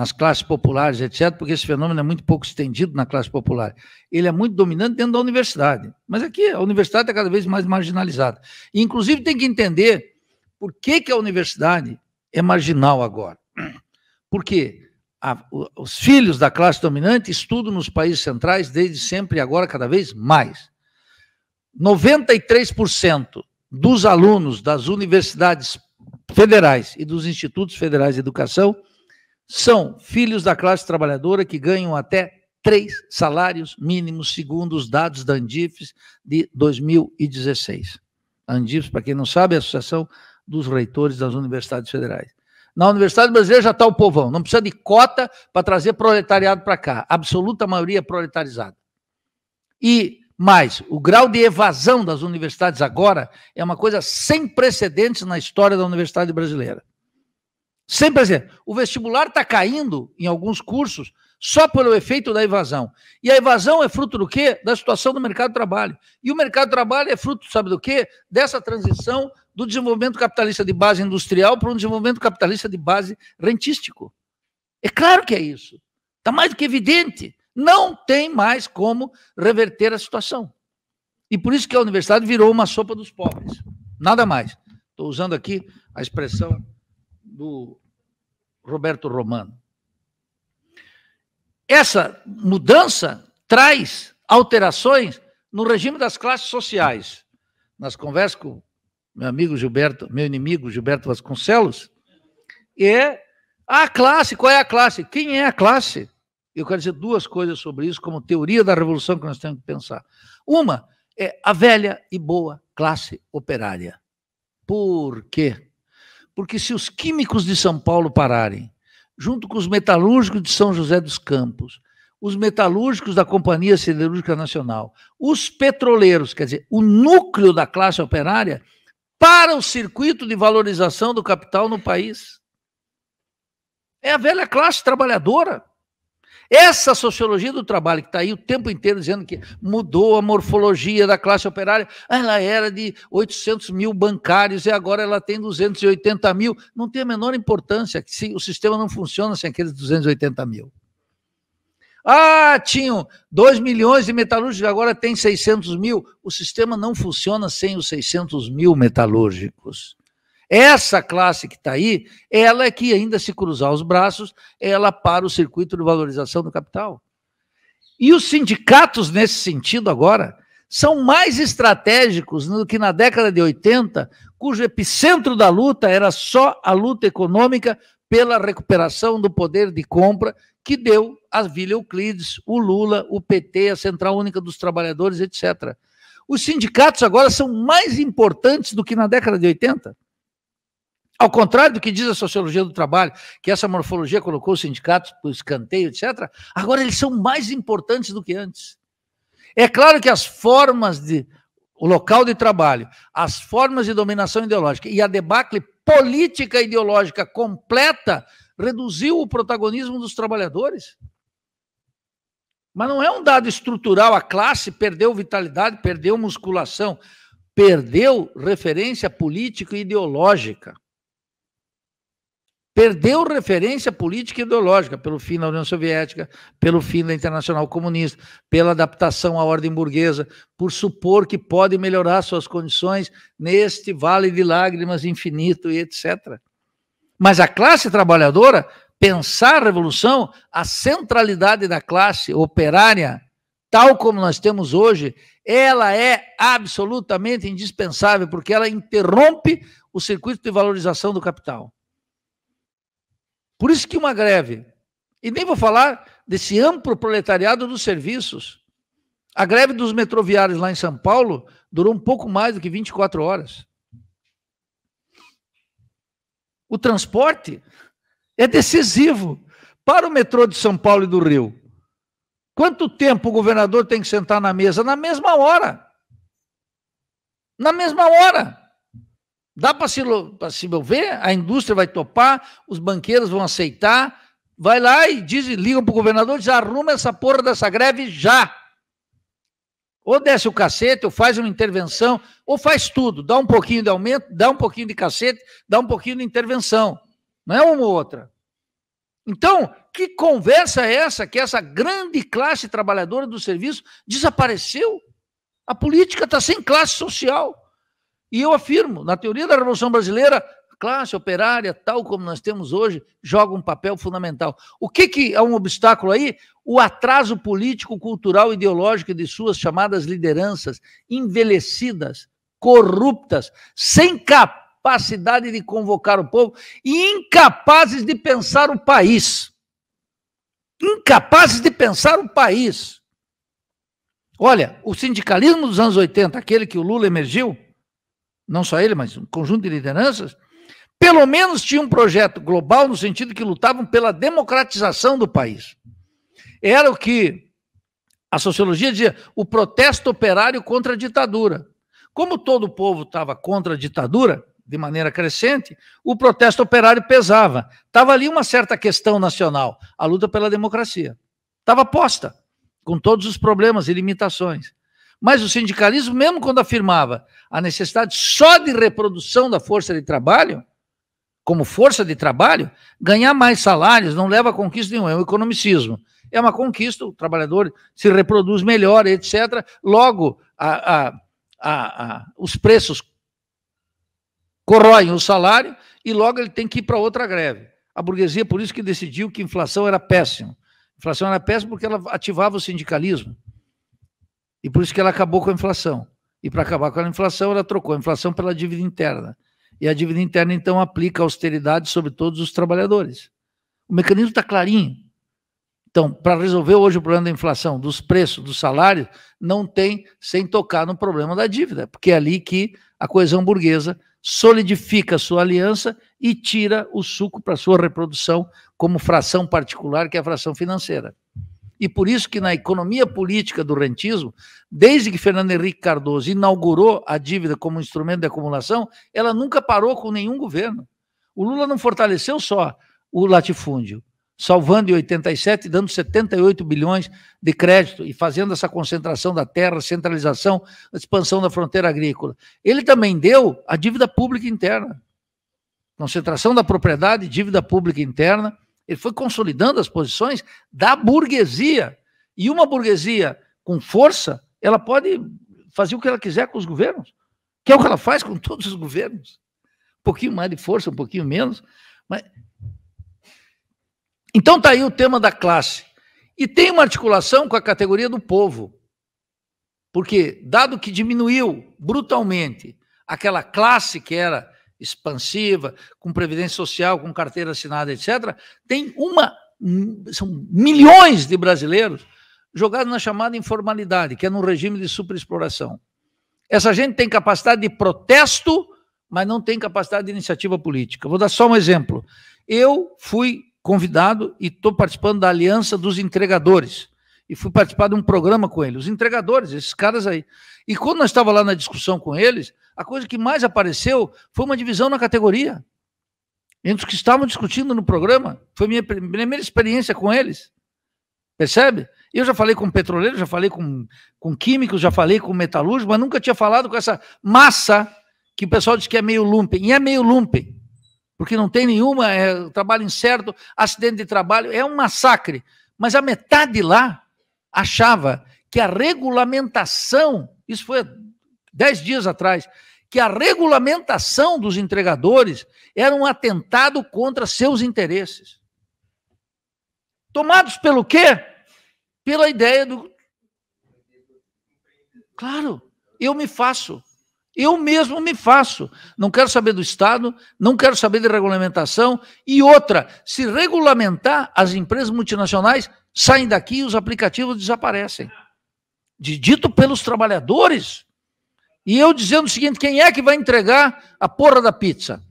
Speaker 2: nas classes populares, etc., porque esse fenômeno é muito pouco estendido na classe popular. Ele é muito dominante dentro da universidade. Mas aqui a universidade está cada vez mais marginalizada. E, inclusive, tem que entender por que, que a universidade é marginal agora. Porque a, os filhos da classe dominante estudam nos países centrais desde sempre e agora cada vez mais. 93% dos alunos das universidades federais e dos institutos federais de educação são filhos da classe trabalhadora que ganham até três salários mínimos, segundo os dados da Andifes de 2016. A Andifes, para quem não sabe, é a Associação dos Reitores das Universidades Federais. Na Universidade Brasileira já está o povão, não precisa de cota para trazer proletariado para cá. Absoluta maioria é proletarizada. E mais, o grau de evasão das universidades agora é uma coisa sem precedentes na história da Universidade Brasileira. Sempre assim, o vestibular está caindo em alguns cursos só pelo efeito da evasão. E a evasão é fruto do quê? Da situação do mercado de trabalho. E o mercado de trabalho é fruto, sabe do quê? Dessa transição do desenvolvimento capitalista de base industrial para um desenvolvimento capitalista de base rentístico. É claro que é isso. Está mais do que evidente. Não tem mais como reverter a situação. E por isso que a universidade virou uma sopa dos pobres. Nada mais. Estou usando aqui a expressão do Roberto Romano. Essa mudança traz alterações no regime das classes sociais. Nas conversas com meu amigo Gilberto, meu inimigo Gilberto Vasconcelos, é a classe, qual é a classe? Quem é a classe? Eu quero dizer duas coisas sobre isso, como teoria da revolução que nós temos que pensar. Uma é a velha e boa classe operária. Por quê? porque se os químicos de São Paulo pararem, junto com os metalúrgicos de São José dos Campos, os metalúrgicos da Companhia Siderúrgica Nacional, os petroleiros, quer dizer, o núcleo da classe operária, para o circuito de valorização do capital no país. É a velha classe trabalhadora. Essa sociologia do trabalho que está aí o tempo inteiro dizendo que mudou a morfologia da classe operária, ela era de 800 mil bancários e agora ela tem 280 mil, não tem a menor importância se o sistema não funciona sem aqueles 280 mil. Ah, tinham 2 milhões de metalúrgicos, agora tem 600 mil. O sistema não funciona sem os 600 mil metalúrgicos. Essa classe que está aí, ela é que ainda se cruzar os braços, ela para o circuito de valorização do capital. E os sindicatos, nesse sentido, agora, são mais estratégicos do que na década de 80, cujo epicentro da luta era só a luta econômica pela recuperação do poder de compra que deu a Vila Euclides, o Lula, o PT, a Central Única dos Trabalhadores, etc. Os sindicatos agora são mais importantes do que na década de 80. Ao contrário do que diz a sociologia do trabalho, que essa morfologia colocou os sindicatos para o escanteio, etc., agora eles são mais importantes do que antes. É claro que as formas de. o local de trabalho, as formas de dominação ideológica e a debacle política ideológica completa reduziu o protagonismo dos trabalhadores. Mas não é um dado estrutural. A classe perdeu vitalidade, perdeu musculação, perdeu referência política e ideológica. Perdeu referência política e ideológica pelo fim da União Soviética, pelo fim da Internacional Comunista, pela adaptação à ordem burguesa, por supor que pode melhorar suas condições neste vale de lágrimas infinito e etc. Mas a classe trabalhadora pensar a revolução, a centralidade da classe operária, tal como nós temos hoje, ela é absolutamente indispensável, porque ela interrompe o circuito de valorização do capital. Por isso que uma greve. E nem vou falar desse amplo proletariado dos serviços. A greve dos metroviários lá em São Paulo durou um pouco mais do que 24 horas. O transporte é decisivo para o metrô de São Paulo e do Rio. Quanto tempo o governador tem que sentar na mesa? Na mesma hora. Na mesma hora. Dá para se, se mover? A indústria vai topar, os banqueiros vão aceitar. Vai lá e diz, ligam para o governador, diz, arruma essa porra dessa greve já. Ou desce o cacete, ou faz uma intervenção, ou faz tudo. Dá um pouquinho de aumento, dá um pouquinho de cacete, dá um pouquinho de intervenção. Não é uma ou outra. Então, que conversa é essa que essa grande classe trabalhadora do serviço desapareceu? A política está sem classe social. E eu afirmo, na teoria da Revolução Brasileira, classe operária, tal como nós temos hoje, joga um papel fundamental. O que, que é um obstáculo aí? O atraso político, cultural, ideológico de suas chamadas lideranças, envelhecidas, corruptas, sem capacidade de convocar o povo e incapazes de pensar o país. Incapazes de pensar o país. Olha, o sindicalismo dos anos 80, aquele que o Lula emergiu, não só ele, mas um conjunto de lideranças, pelo menos tinha um projeto global no sentido que lutavam pela democratização do país. Era o que a sociologia dizia, o protesto operário contra a ditadura. Como todo o povo estava contra a ditadura, de maneira crescente, o protesto operário pesava. Estava ali uma certa questão nacional, a luta pela democracia. Estava posta, com todos os problemas e limitações. Mas o sindicalismo, mesmo quando afirmava a necessidade só de reprodução da força de trabalho, como força de trabalho, ganhar mais salários não leva a conquista nenhuma, é um economicismo. É uma conquista, o trabalhador se reproduz melhor, etc. Logo, a, a, a, os preços corroem o salário e logo ele tem que ir para outra greve. A burguesia, por isso que decidiu que inflação era péssima. Inflação era péssima porque ela ativava o sindicalismo. E por isso que ela acabou com a inflação. E para acabar com a inflação, ela trocou a inflação pela dívida interna. E a dívida interna, então, aplica austeridade sobre todos os trabalhadores. O mecanismo está clarinho. Então, para resolver hoje o problema da inflação, dos preços, dos salários, não tem sem tocar no problema da dívida, porque é ali que a coesão burguesa solidifica sua aliança e tira o suco para sua reprodução como fração particular, que é a fração financeira. E por isso que na economia política do rentismo, desde que Fernando Henrique Cardoso inaugurou a dívida como instrumento de acumulação, ela nunca parou com nenhum governo. O Lula não fortaleceu só o latifúndio, salvando em 87 dando 78 bilhões de crédito e fazendo essa concentração da terra, centralização, expansão da fronteira agrícola. Ele também deu a dívida pública interna. Concentração da propriedade, dívida pública interna, ele foi consolidando as posições da burguesia. E uma burguesia com força, ela pode fazer o que ela quiser com os governos, que é o que ela faz com todos os governos. Um pouquinho mais de força, um pouquinho menos. Mas... Então está aí o tema da classe. E tem uma articulação com a categoria do povo. Porque, dado que diminuiu brutalmente aquela classe que era expansiva, com previdência social, com carteira assinada, etc., tem uma. Hum, são milhões de brasileiros jogados na chamada informalidade, que é num regime de superexploração. Essa gente tem capacidade de protesto, mas não tem capacidade de iniciativa política. Vou dar só um exemplo. Eu fui convidado e estou participando da Aliança dos Entregadores, e fui participar de um programa com ele, os entregadores, esses caras aí. E quando nós estava lá na discussão com eles, a coisa que mais apareceu foi uma divisão na categoria. Entre os que estavam discutindo no programa, foi minha primeira experiência com eles. Percebe? Eu já falei com petroleiro, já falei com, com químicos, já falei com metalúrgico, mas nunca tinha falado com essa massa que o pessoal diz que é meio lumpen. E é meio lumpen, porque não tem nenhuma, é trabalho incerto, acidente de trabalho, é um massacre. Mas a metade lá achava que a regulamentação, isso foi dez dias atrás, que a regulamentação dos entregadores era um atentado contra seus interesses. Tomados pelo quê? Pela ideia do. Claro, eu me faço. Eu mesmo me faço. Não quero saber do Estado, não quero saber de regulamentação. E outra, se regulamentar, as empresas multinacionais saem daqui e os aplicativos desaparecem. dito pelos trabalhadores. E eu dizendo o seguinte: quem é que vai entregar a porra da pizza?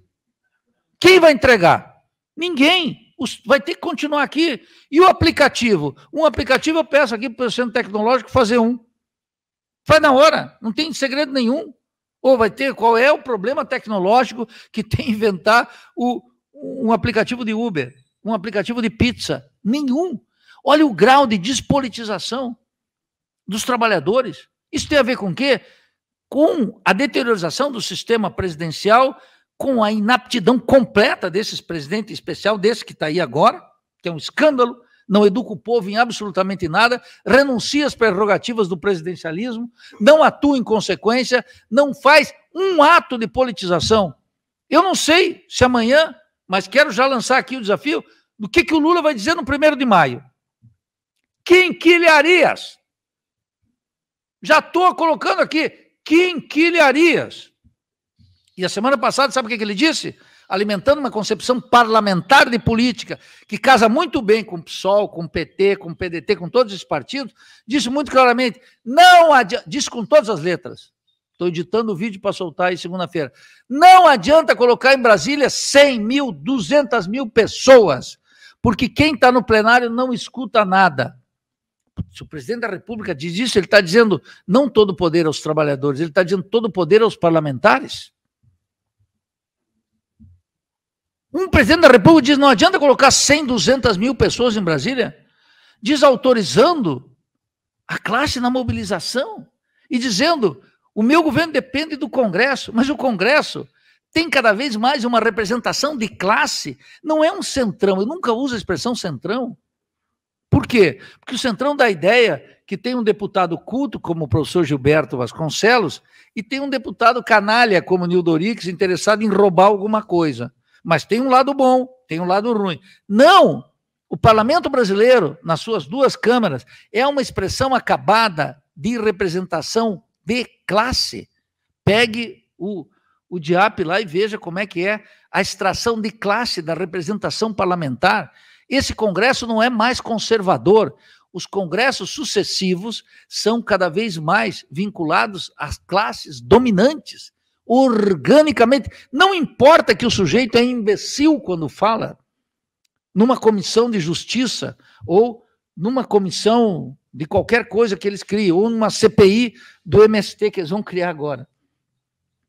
Speaker 2: Quem vai entregar? Ninguém. vai ter que continuar aqui. E o aplicativo? Um aplicativo eu peço aqui para o Centro Tecnológico fazer um. Faz na hora, não tem segredo nenhum. Ou vai ter qual é o problema tecnológico que tem inventar o, um aplicativo de Uber, um aplicativo de pizza? Nenhum. Olha o grau de despolitização dos trabalhadores. Isso tem a ver com o quê? Com a deteriorização do sistema presidencial, com a inaptidão completa desses presidentes, especial desse que está aí agora, que é um escândalo, não educa o povo em absolutamente nada, renuncia às prerrogativas do presidencialismo, não atua em consequência, não faz um ato de politização. Eu não sei se amanhã, mas quero já lançar aqui o desafio do que, que o Lula vai dizer no primeiro de maio quinquilharias. Já estou colocando aqui quinquilharias. E a semana passada, sabe o que ele disse? Alimentando uma concepção parlamentar de política, que casa muito bem com o PSOL, com o PT, com o PDT, com todos esses partidos, disse muito claramente: não adianta, disse com todas as letras, Estou editando o vídeo para soltar aí segunda-feira. Não adianta colocar em Brasília 100 mil, 200 mil pessoas, porque quem está no plenário não escuta nada. Se o presidente da República diz isso, ele está dizendo não todo poder aos trabalhadores, ele está dizendo todo poder aos parlamentares. Um presidente da República diz: não adianta colocar 100, 200 mil pessoas em Brasília, desautorizando a classe na mobilização e dizendo: o meu governo depende do Congresso, mas o Congresso tem cada vez mais uma representação de classe, não é um centrão, eu nunca uso a expressão centrão. Por quê? Porque o Centrão dá a ideia que tem um deputado culto, como o professor Gilberto Vasconcelos, e tem um deputado canalha, como Nildo Rix, interessado em roubar alguma coisa. Mas tem um lado bom, tem um lado ruim. Não! O parlamento brasileiro, nas suas duas câmaras, é uma expressão acabada de representação de classe. Pegue o, o DIAP lá e veja como é que é a extração de classe da representação parlamentar. Esse Congresso não é mais conservador. Os congressos sucessivos são cada vez mais vinculados às classes dominantes, organicamente. Não importa que o sujeito é imbecil quando fala numa comissão de justiça ou numa comissão de qualquer coisa que eles criem, ou numa CPI do MST que eles vão criar agora.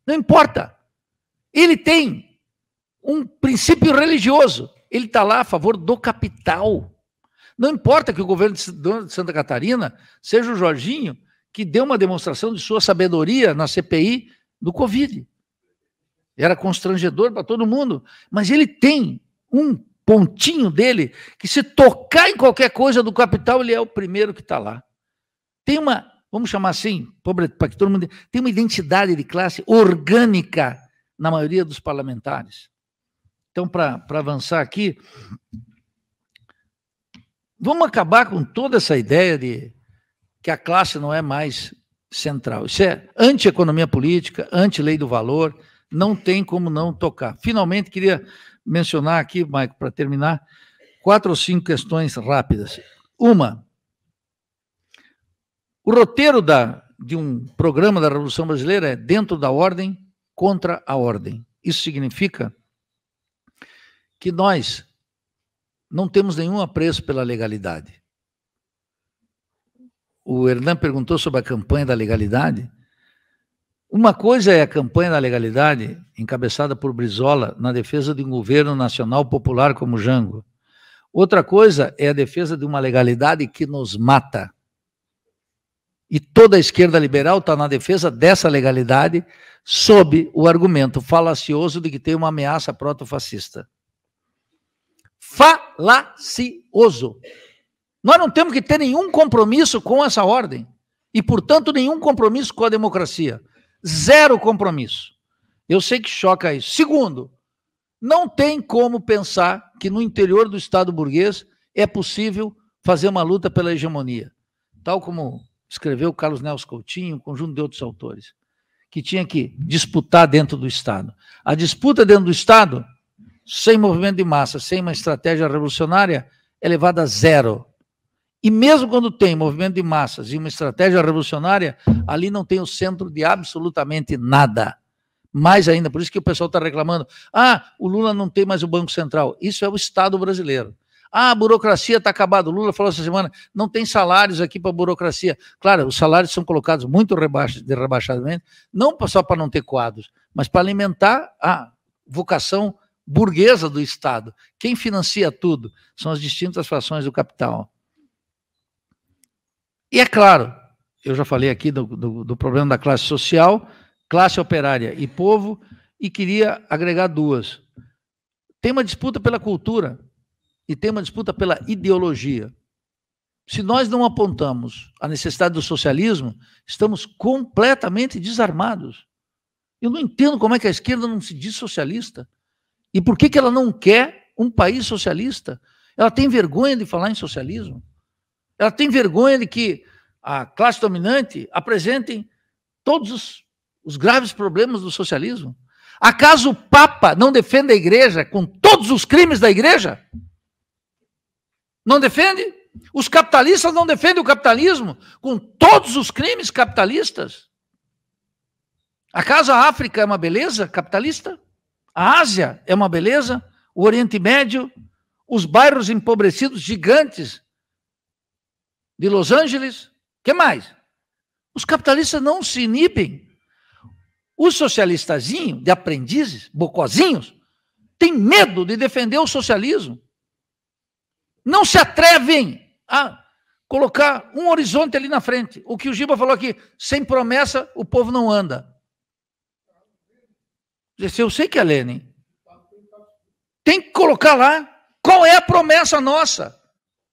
Speaker 2: Não importa. Ele tem um princípio religioso. Ele está lá a favor do capital. Não importa que o governo de Santa Catarina seja o Jorginho que deu uma demonstração de sua sabedoria na CPI do Covid. Era constrangedor para todo mundo, mas ele tem um pontinho dele que se tocar em qualquer coisa do capital, ele é o primeiro que está lá. Tem uma, vamos chamar assim, para que todo mundo tem uma identidade de classe orgânica na maioria dos parlamentares. Então, para avançar aqui, vamos acabar com toda essa ideia de que a classe não é mais central. Isso é anti-economia política, anti-lei do valor, não tem como não tocar. Finalmente, queria mencionar aqui, Maico, para terminar, quatro ou cinco questões rápidas. Uma, o roteiro da, de um programa da Revolução Brasileira é dentro da ordem, contra a ordem. Isso significa que nós não temos nenhum apreço pela legalidade. O Hernan perguntou sobre a campanha da legalidade. Uma coisa é a campanha da legalidade, encabeçada por Brizola, na defesa de um governo nacional popular como Jango. Outra coisa é a defesa de uma legalidade que nos mata. E toda a esquerda liberal está na defesa dessa legalidade, sob o argumento falacioso de que tem uma ameaça proto-fascista falacioso. Nós não temos que ter nenhum compromisso com essa ordem e, portanto, nenhum compromisso com a democracia. Zero compromisso. Eu sei que choca isso. Segundo, não tem como pensar que no interior do Estado burguês é possível fazer uma luta pela hegemonia, tal como escreveu Carlos Nelson Coutinho, um conjunto de outros autores, que tinha que disputar dentro do Estado. A disputa dentro do Estado sem movimento de massa, sem uma estratégia revolucionária, é levada a zero. E mesmo quando tem movimento de massas e uma estratégia revolucionária, ali não tem o centro de absolutamente nada. Mais ainda, por isso que o pessoal está reclamando: ah, o Lula não tem mais o Banco Central. Isso é o Estado brasileiro. Ah, a burocracia está acabada. O Lula falou essa semana: não tem salários aqui para a burocracia. Claro, os salários são colocados muito de rebaixadamente, não só para não ter quadros, mas para alimentar a vocação burguesa do Estado. Quem financia tudo são as distintas frações do capital. E é claro, eu já falei aqui do, do, do problema da classe social, classe operária e povo, e queria agregar duas. Tem uma disputa pela cultura e tem uma disputa pela ideologia. Se nós não apontamos a necessidade do socialismo, estamos completamente desarmados. Eu não entendo como é que a esquerda não se diz socialista. E por que, que ela não quer um país socialista? Ela tem vergonha de falar em socialismo? Ela tem vergonha de que a classe dominante apresente todos os, os graves problemas do socialismo? Acaso o Papa não defende a igreja com todos os crimes da igreja? Não defende? Os capitalistas não defendem o capitalismo com todos os crimes capitalistas? Acaso a África é uma beleza capitalista? A Ásia é uma beleza, o Oriente Médio, os bairros empobrecidos gigantes de Los Angeles. que mais? Os capitalistas não se inibem. Os socialistazinhos, de aprendizes, bocozinhos, têm medo de defender o socialismo. Não se atrevem a colocar um horizonte ali na frente. O que o Giba falou aqui, sem promessa o povo não anda eu sei que é Lênin. Tem que colocar lá qual é a promessa nossa.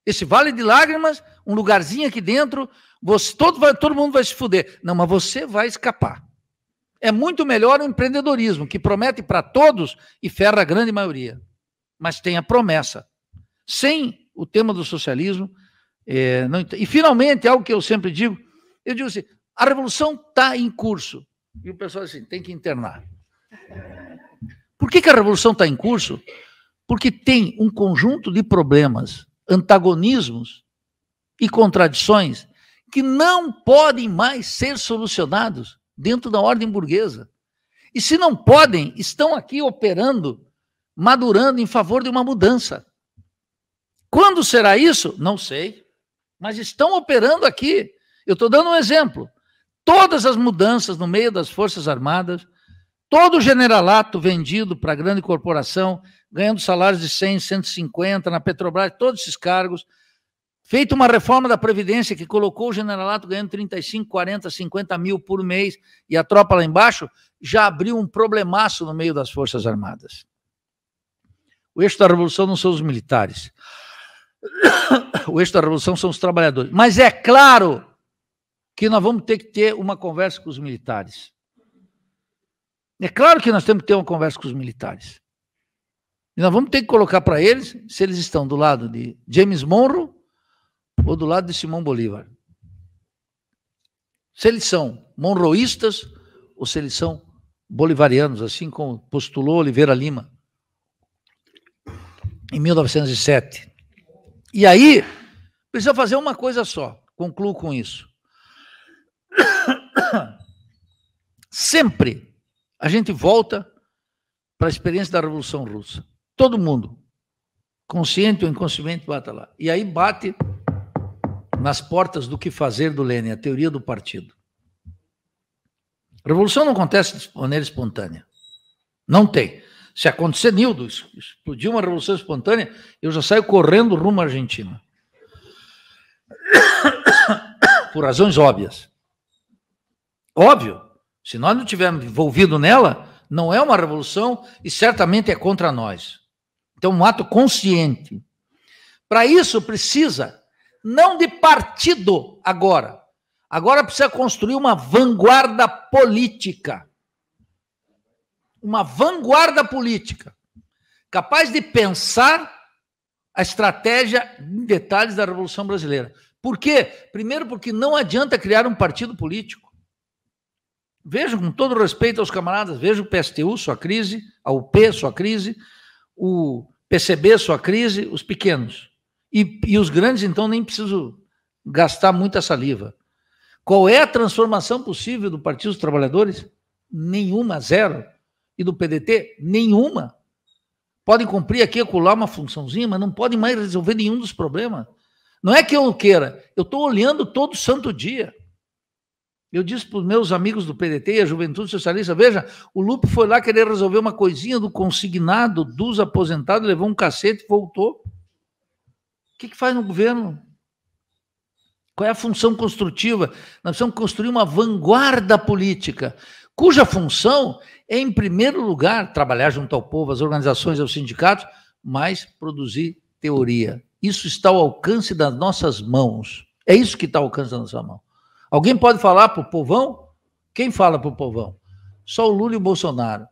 Speaker 2: Esse vale de lágrimas, um lugarzinho aqui dentro, você, todo, vai, todo mundo vai se fuder. Não, mas você vai escapar. É muito melhor o empreendedorismo, que promete para todos e ferra a grande maioria. Mas tem a promessa. Sem o tema do socialismo. É, não, e, finalmente, algo que eu sempre digo: eu digo assim, a revolução está em curso. E o pessoal diz assim: tem que internar. Por que, que a revolução está em curso? Porque tem um conjunto de problemas, antagonismos e contradições que não podem mais ser solucionados dentro da ordem burguesa. E se não podem, estão aqui operando, madurando em favor de uma mudança. Quando será isso? Não sei. Mas estão operando aqui. Eu estou dando um exemplo. Todas as mudanças no meio das Forças Armadas, Todo generalato vendido para grande corporação, ganhando salários de 100, 150 na Petrobras, todos esses cargos. Feita uma reforma da Previdência que colocou o generalato ganhando 35, 40, 50 mil por mês e a tropa lá embaixo, já abriu um problemaço no meio das Forças Armadas. O eixo da revolução não são os militares. O eixo da revolução são os trabalhadores. Mas é claro que nós vamos ter que ter uma conversa com os militares. É claro que nós temos que ter uma conversa com os militares. E nós vamos ter que colocar para eles se eles estão do lado de James Monroe ou do lado de Simão Bolívar. Se eles são monroístas ou se eles são bolivarianos, assim como postulou Oliveira Lima em 1907. E aí, precisa fazer uma coisa só, concluo com isso. Sempre a gente volta para a experiência da Revolução Russa. Todo mundo, consciente ou inconsciente, bata lá. E aí bate nas portas do que fazer do Lênin, a teoria do partido. revolução não acontece de maneira espontânea. Não tem. Se acontecer, Nildo, explodir uma revolução espontânea, eu já saio correndo rumo à Argentina. Por razões óbvias. Óbvio. Se nós não tivermos envolvido nela, não é uma revolução e certamente é contra nós. Então, um ato consciente. Para isso, precisa não de partido agora. Agora precisa construir uma vanguarda política. Uma vanguarda política capaz de pensar a estratégia em detalhes da Revolução Brasileira. Por quê? Primeiro, porque não adianta criar um partido político. Vejo com todo respeito aos camaradas, vejo o PSTU, sua crise, a UP, sua crise, o PCB, sua crise, os pequenos. E, e os grandes, então, nem preciso gastar muita saliva. Qual é a transformação possível do Partido dos Trabalhadores? Nenhuma, zero. E do PDT? Nenhuma. Podem cumprir aqui acolá uma funçãozinha, mas não podem mais resolver nenhum dos problemas. Não é que eu queira, eu estou olhando todo santo dia. Eu disse para os meus amigos do PDT e a Juventude Socialista: veja, o Lupe foi lá querer resolver uma coisinha do consignado dos aposentados, levou um cacete e voltou. O que, que faz no governo? Qual é a função construtiva? Nós precisamos construir uma vanguarda política, cuja função é, em primeiro lugar, trabalhar junto ao povo, às organizações, aos sindicatos, mas produzir teoria. Isso está ao alcance das nossas mãos. É isso que está ao alcance da nossa mão. Alguém pode falar para o povão? Quem fala para o povão? Só o Lula e o Bolsonaro.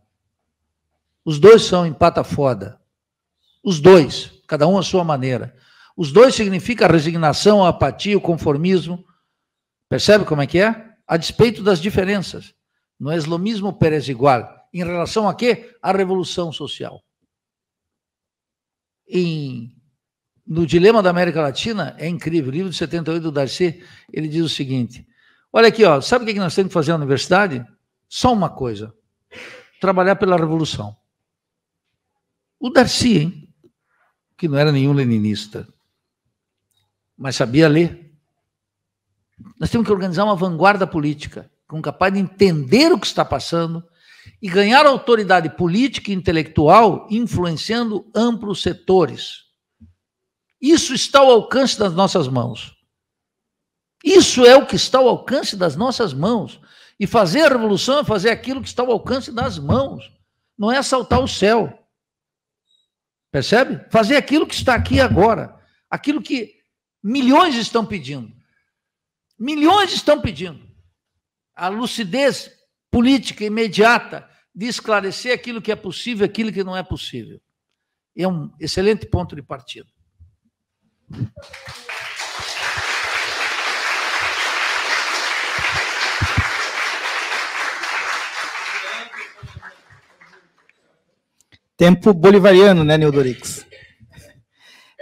Speaker 2: Os dois são empata foda. Os dois, cada um à sua maneira. Os dois significa a resignação, a apatia, o conformismo. Percebe como é que é? A despeito das diferenças. No eslomismo Pérez igual. Em relação a quê? A revolução social. Em no Dilema da América Latina, é incrível. O livro de 78 do Darcy, ele diz o seguinte: olha aqui, ó, sabe o é que nós temos que fazer na universidade? Só uma coisa: trabalhar pela revolução. O Darcy, hein? que não era nenhum leninista, mas sabia ler. Nós temos que organizar uma vanguarda política, com capaz de entender o que está passando e ganhar autoridade política e intelectual, influenciando amplos setores. Isso está ao alcance das nossas mãos. Isso é o que está ao alcance das nossas mãos. E fazer a revolução é fazer aquilo que está ao alcance das mãos. Não é assaltar o céu. Percebe? Fazer aquilo que está aqui agora. Aquilo que milhões estão pedindo. Milhões estão pedindo. A lucidez política imediata de esclarecer aquilo que é possível, aquilo que não é possível. É um excelente ponto de partida.
Speaker 1: Tempo bolivariano, né, Neodorix?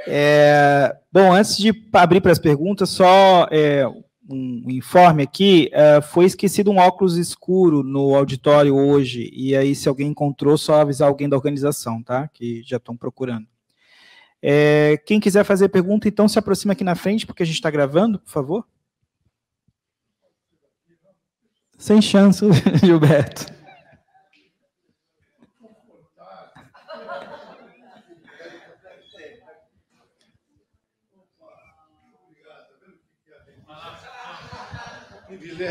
Speaker 1: É, bom, antes de abrir para as perguntas, só é, um informe aqui. É, foi esquecido um óculos escuro no auditório hoje, e aí se alguém encontrou, só avisar alguém da organização, tá? Que já estão procurando. É, quem quiser fazer pergunta, então se aproxima aqui na frente, porque a gente está gravando, por favor. Sem chance, Gilberto.
Speaker 3: da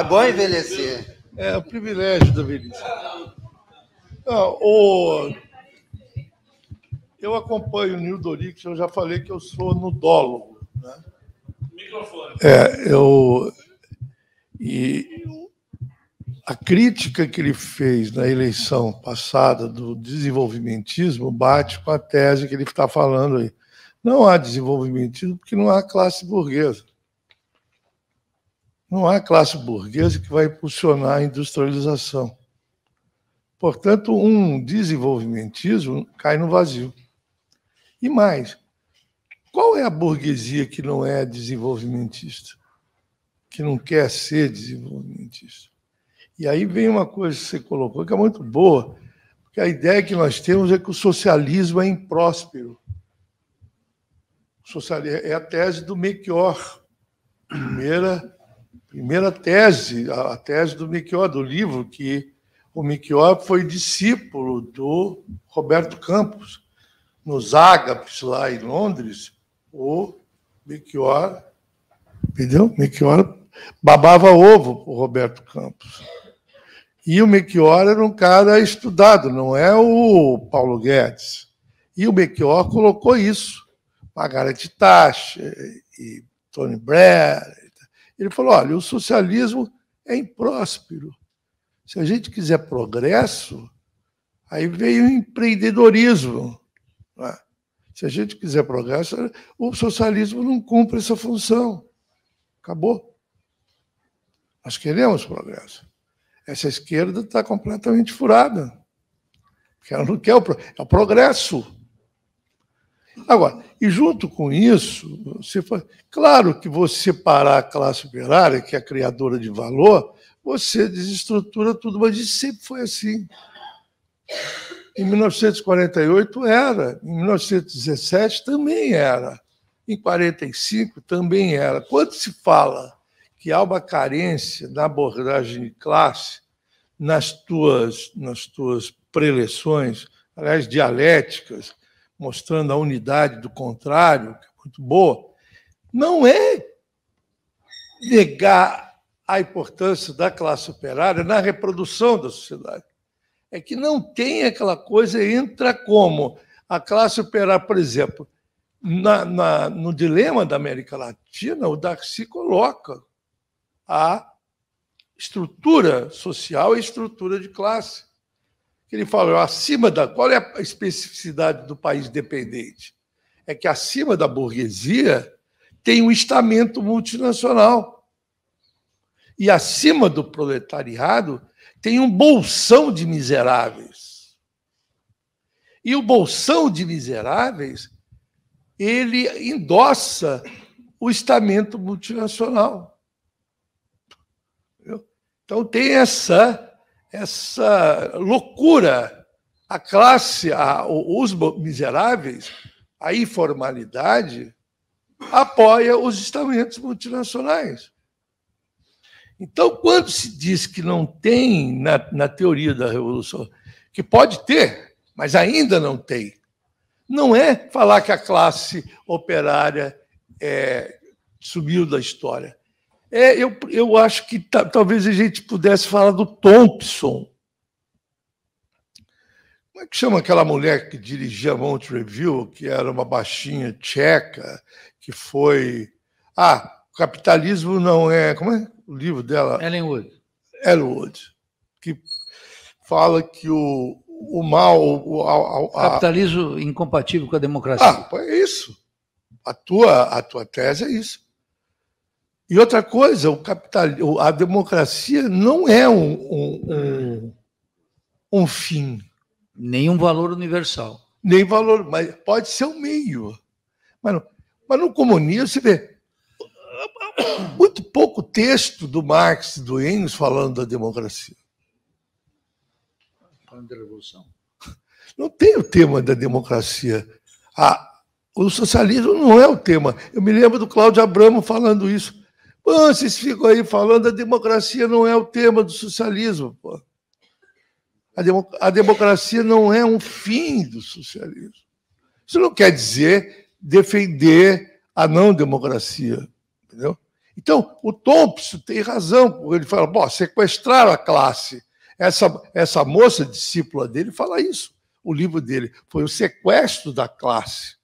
Speaker 3: É bom envelhecer.
Speaker 4: É o privilégio da velhice. Ah, o, eu acompanho o Nildo Orix, eu já falei que eu sou nudólogo. Né? Microfone. É, eu. E a crítica que ele fez na eleição passada do desenvolvimentismo bate com a tese que ele está falando aí. Não há desenvolvimentismo porque não há classe burguesa. Não há classe burguesa que vai impulsionar a industrialização. Portanto, um desenvolvimentismo cai no vazio. E mais, qual é a burguesia que não é desenvolvimentista? Que não quer ser desenvolvimentista? E aí vem uma coisa que você colocou que é muito boa, porque a ideia que nós temos é que o socialismo é impróspero. É a tese do Melchior, primeira, primeira tese, a tese do Melchior, do livro que o Melchior foi discípulo do Roberto Campos nos ágapes lá em Londres, o Michior, entendeu? babava ovo o Roberto Campos. E o Mequior era um cara estudado, não é o Paulo Guedes. E o Mequior colocou isso. Margaret Thatcher e Tony Blair. Ele falou, olha, o socialismo é impróspero. Se a gente quiser progresso, aí veio o empreendedorismo. É? Se a gente quiser progresso, o socialismo não cumpre essa função. Acabou. Nós queremos progresso. Essa esquerda está completamente furada. Porque ela não quer o, pro... é o progresso. Agora, e junto com isso, você claro que você parar a classe operária, que é a criadora de valor, você desestrutura tudo, mas sempre foi assim. Em 1948 era, em 1917 também era, em 45 também era. Quando se fala que há uma carência na abordagem de classe, nas tuas, nas tuas preleções, aliás, dialéticas, mostrando a unidade do contrário, que é muito boa, não é negar a importância da classe operária na reprodução da sociedade é que não tem aquela coisa, entra como a classe operária, por exemplo, na, na, no dilema da América Latina, o Darcy coloca a estrutura social e a estrutura de classe. Ele fala, acima da. Qual é a especificidade do país dependente? É que acima da burguesia tem um estamento multinacional. E acima do proletariado tem um bolsão de miseráveis. E o bolsão de miseráveis, ele endossa o estamento multinacional. Então tem essa essa loucura, a classe, a, os miseráveis, a informalidade apoia os estamentos multinacionais. Então, quando se diz que não tem na, na teoria da revolução, que pode ter, mas ainda não tem, não é falar que a classe operária é, sumiu da história. É, eu, eu acho que talvez a gente pudesse falar do Thompson. Como é que chama aquela mulher que dirigia Mount Review, que era uma baixinha tcheca, que foi. Ah, o capitalismo não é. Como é? o livro dela. Ellen Wood. Ellen Wood, que fala que o, o mal. O, a, a,
Speaker 2: Capitalismo incompatível com a democracia. Ah,
Speaker 4: é isso. A tua, a tua tese é isso. E outra coisa, o capital, a democracia não é um, um, um, um fim. Nenhum valor universal. Nem valor, mas pode ser um meio. Mas, mas no comunismo, você vê, muito pouco texto do Marx e do Engels falando da democracia.
Speaker 2: Falando da revolução.
Speaker 4: Não tem o tema da democracia. A, ah, o socialismo não é o tema. Eu me lembro do Cláudio Abramo falando isso. Pô, vocês ficam aí falando a democracia não é o tema do socialismo. Pô. A, a democracia não é um fim do socialismo. Isso não quer dizer defender a não democracia, entendeu? Então, o Thompson tem razão, ele fala, bom, sequestraram a classe. Essa, essa moça discípula dele fala isso, o livro dele, foi o sequestro da classe.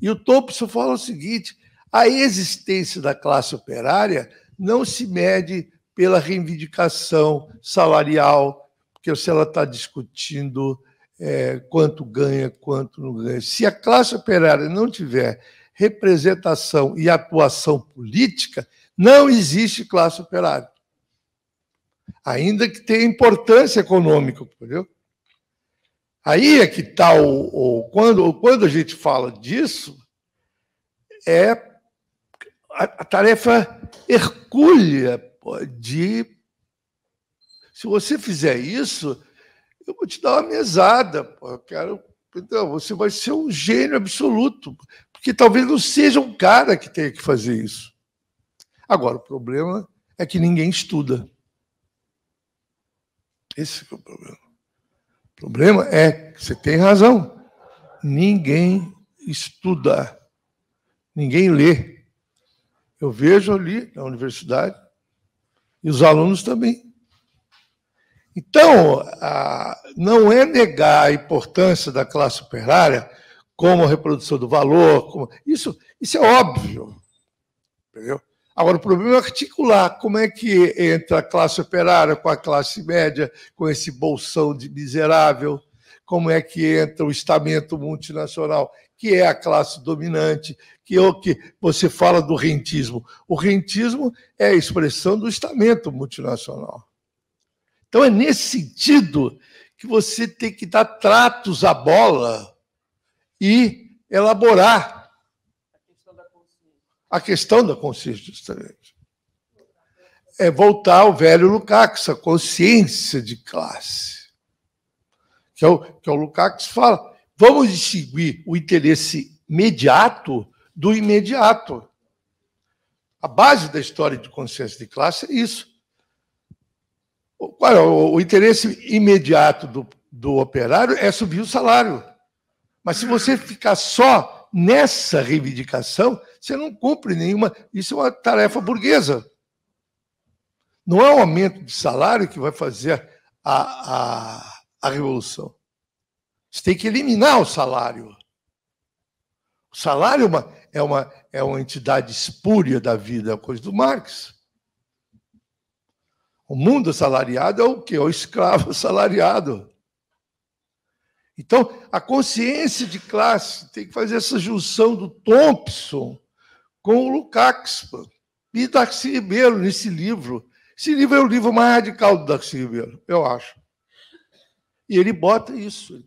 Speaker 4: E o Thompson fala o seguinte, a existência da classe operária não se mede pela reivindicação salarial, porque se ela está discutindo é, quanto ganha, quanto não ganha. Se a classe operária não tiver representação e atuação política, não existe classe operária. Ainda que tenha importância econômica, entendeu? Aí é que está o, o, quando, quando a gente fala disso, é a, a tarefa hercúlea de. Se você fizer isso, eu vou te dar uma mesada. Pô, quero, então, você vai ser um gênio absoluto que talvez não seja um cara que tenha que fazer isso. Agora, o problema é que ninguém estuda. Esse é o problema. O problema é, você tem razão, ninguém estuda, ninguém lê. Eu vejo ali na universidade, e os alunos também. Então, não é negar a importância da classe operária como reprodução do valor. Como... Isso, isso é óbvio. Entendeu? Agora, o problema é articular como é que entra a classe operária com a classe média, com esse bolsão de miserável, como é que entra o estamento multinacional, que é a classe dominante, que é o que você fala do rentismo. O rentismo é a expressão do estamento multinacional. Então, é nesse sentido que você tem que dar tratos à bola e elaborar a questão da consciência, justamente. É voltar ao velho Lukács, a consciência de classe. Que é o que é o Lukács fala. Vamos distinguir o interesse imediato do imediato. A base da história de consciência de classe é isso. O, é o, o interesse imediato do, do operário é subir o salário. Mas se você ficar só nessa reivindicação, você não cumpre nenhuma. Isso é uma tarefa burguesa. Não é o aumento de salário que vai fazer a, a, a revolução. Você tem que eliminar o salário. O salário é uma, é uma, é uma entidade espúria da vida, é coisa do Marx. O mundo assalariado é o quê? É o escravo assalariado. Então, a consciência de classe tem que fazer essa junção do Thompson com o Lukács e Darcy Ribeiro nesse livro. Esse livro é o livro mais radical do Darcy Ribeiro, eu acho. E ele bota isso.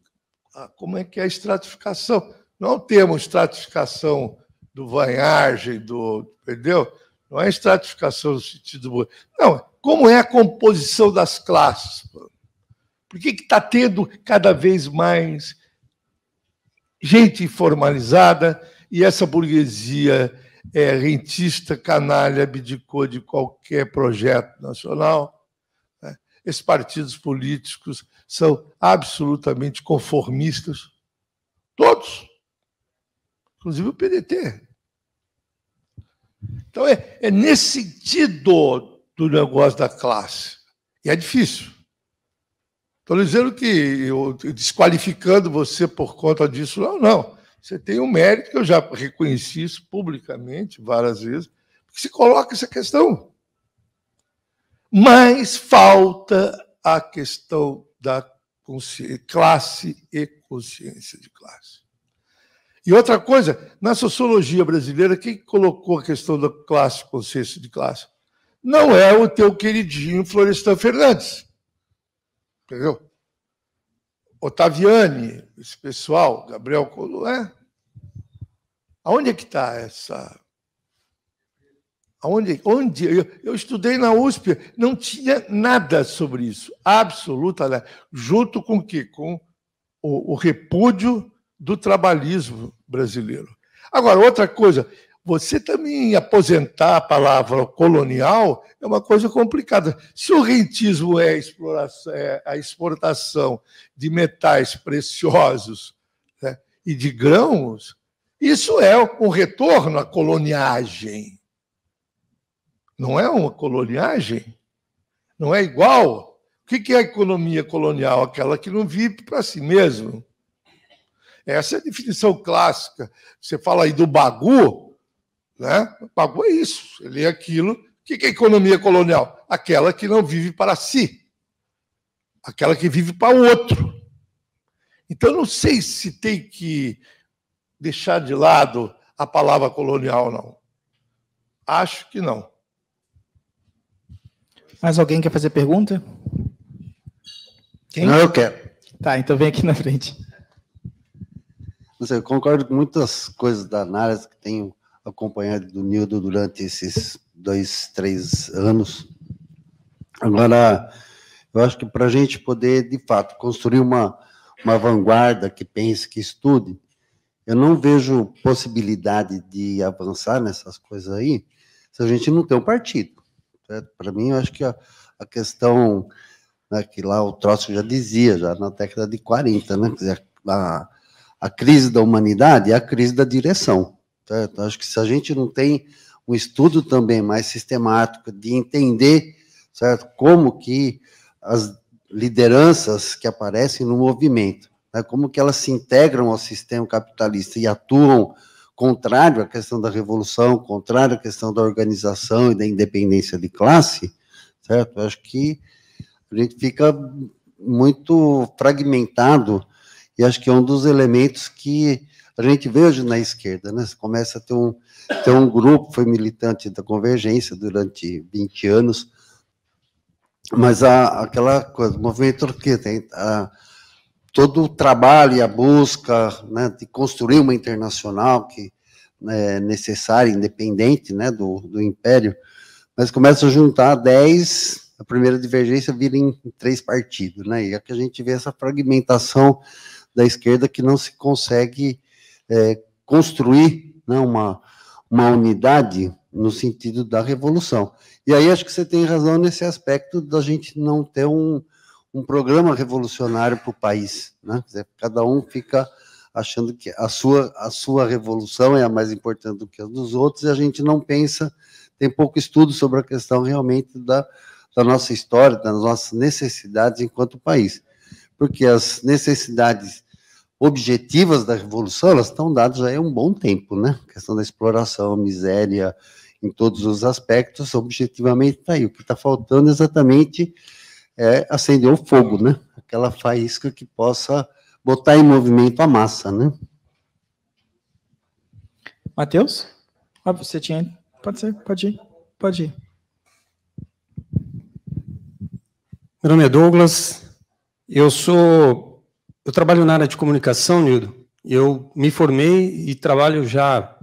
Speaker 4: Ah, como é que é a estratificação? Não é temos estratificação do vanhagem, do. Entendeu? Não é estratificação no sentido. Não, como é a composição das classes? Por que está tendo cada vez mais gente informalizada e essa burguesia é, rentista, canalha, abdicou de qualquer projeto nacional? Né? Esses partidos políticos são absolutamente conformistas, todos, inclusive o PDT. Então, é, é nesse sentido do negócio da classe. E é difícil. Estou dizendo que eu, desqualificando você por conta disso, não, não. Você tem um mérito, que eu já reconheci isso publicamente várias vezes, que se coloca essa questão. Mas falta a questão da classe e consciência de classe. E outra coisa, na sociologia brasileira, quem colocou a questão da classe, consciência de classe? Não é o teu queridinho Florestan Fernandes. Entendeu? Otaviani, esse pessoal, Gabriel Colué. Aonde é que está essa. Aonde, onde eu, eu, estudei na USP, não tinha nada sobre isso, absoluta nada. Junto com o quê? Com o, o repúdio do trabalhismo brasileiro. Agora, outra coisa, você também aposentar a palavra colonial é uma coisa complicada. Se o rentismo é, é a exportação de metais preciosos né, e de grãos, isso é um retorno à coloniagem. Não é uma coloniagem? Não é igual? O que é a economia colonial? Aquela que não vive para si mesmo. Essa é a definição clássica. Você fala aí do bagulho. Né? Pagou isso, ele é aquilo. O que é economia colonial? Aquela que não vive para si, aquela que vive para o outro. Então, não sei se tem que deixar de lado a palavra colonial, não. Acho que não.
Speaker 1: Mais alguém quer fazer pergunta?
Speaker 5: Quem? Não, eu quero. Tá, então vem aqui na frente. Não sei, eu concordo com muitas coisas da análise que tenho acompanhado do Nildo durante esses dois, três anos. Agora, eu acho que para a gente poder, de fato, construir uma, uma vanguarda que pense, que estude, eu não vejo possibilidade de avançar nessas coisas aí se a gente não tem um partido. Para mim, eu acho que a, a questão né, que lá o Trotsky já dizia, já na década de 40, né, a, a crise da humanidade é a crise da direção. Então, acho que se a gente não tem um estudo também mais sistemático de entender certo? como que as lideranças que aparecem no movimento, né? como que elas se integram ao sistema capitalista e atuam contrário à questão da revolução, contrário à questão da organização e da independência de classe, certo? acho que a gente fica muito fragmentado e acho que é um dos elementos que a gente vê hoje na esquerda, né? começa a ter um, ter um grupo, foi militante da Convergência durante 20 anos, mas a, aquela coisa, o movimento que tem a, todo o trabalho e a busca né, de construir uma internacional que né, é necessária, independente né, do, do império, mas começa a juntar 10, a primeira divergência vira em três partidos, né? E é que a gente vê essa fragmentação da esquerda que não se consegue é, construir né, uma, uma unidade no sentido da revolução. E aí acho que você tem razão nesse aspecto da gente não ter um, um programa revolucionário para o país. Né? Dizer, cada um fica achando que a sua, a sua revolução é a mais importante do que a dos outros, e a gente não pensa, tem pouco estudo sobre a questão realmente da, da nossa história, das nossas necessidades enquanto país. Porque as necessidades objetivas da revolução, elas estão dadas aí há um bom tempo, né? A questão da exploração, miséria em todos os aspectos, objetivamente está aí. O que está faltando exatamente é acender o fogo, né? Aquela faísca que possa botar em movimento a massa, né?
Speaker 1: Matheus? Ah, você tinha. Pode ser, pode ir, pode ir.
Speaker 6: Meu nome é Douglas, eu sou eu trabalho na área de comunicação, Nildo. Eu me formei e trabalho já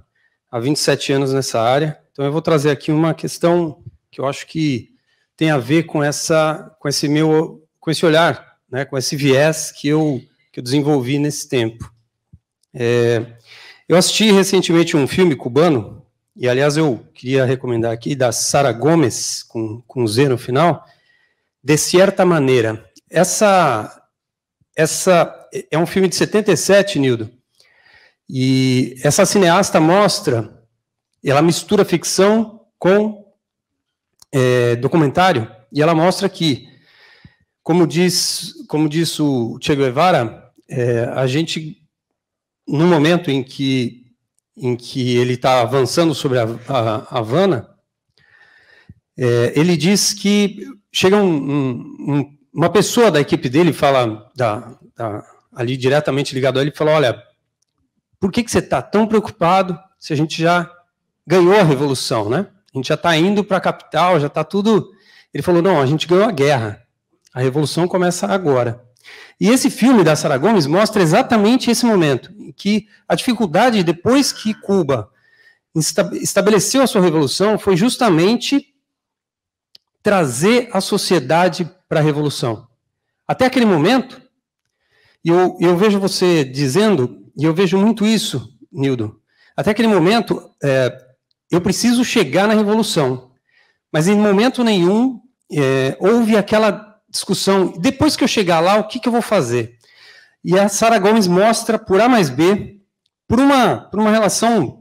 Speaker 6: há 27 anos nessa área. Então, eu vou trazer aqui uma questão que eu acho que tem a ver com essa, com esse meu, com esse olhar, né, com esse viés que eu que eu desenvolvi nesse tempo. É, eu assisti recentemente um filme cubano e, aliás, eu queria recomendar aqui da Sara Gomes com com Z no final, de certa maneira. Essa essa é um filme de 77, Nildo. E essa cineasta mostra, ela mistura ficção com é, documentário, e ela mostra que, como diz, como diz o Che Guevara, é, a gente, no momento em que, em que ele está avançando sobre a, a, Havana, é, ele diz que chega um, um, um uma pessoa da equipe dele fala, da, da, ali diretamente ligado a ele, fala: Olha, por que, que você está tão preocupado se a gente já ganhou a revolução, né? A gente já está indo para a capital, já está tudo. Ele falou: Não, a gente ganhou a guerra. A revolução começa agora. E esse filme da Sara Gomes mostra exatamente esse momento, em que a dificuldade depois que Cuba estabeleceu a sua revolução foi justamente trazer a sociedade para a revolução. Até aquele momento, eu, eu vejo você dizendo, e eu vejo muito isso, Nildo, até aquele momento, é, eu preciso chegar na revolução. Mas em momento nenhum é, houve aquela discussão, depois que eu chegar lá, o que, que eu vou fazer? E a Sara Gomes mostra por A mais B, por uma, por uma relação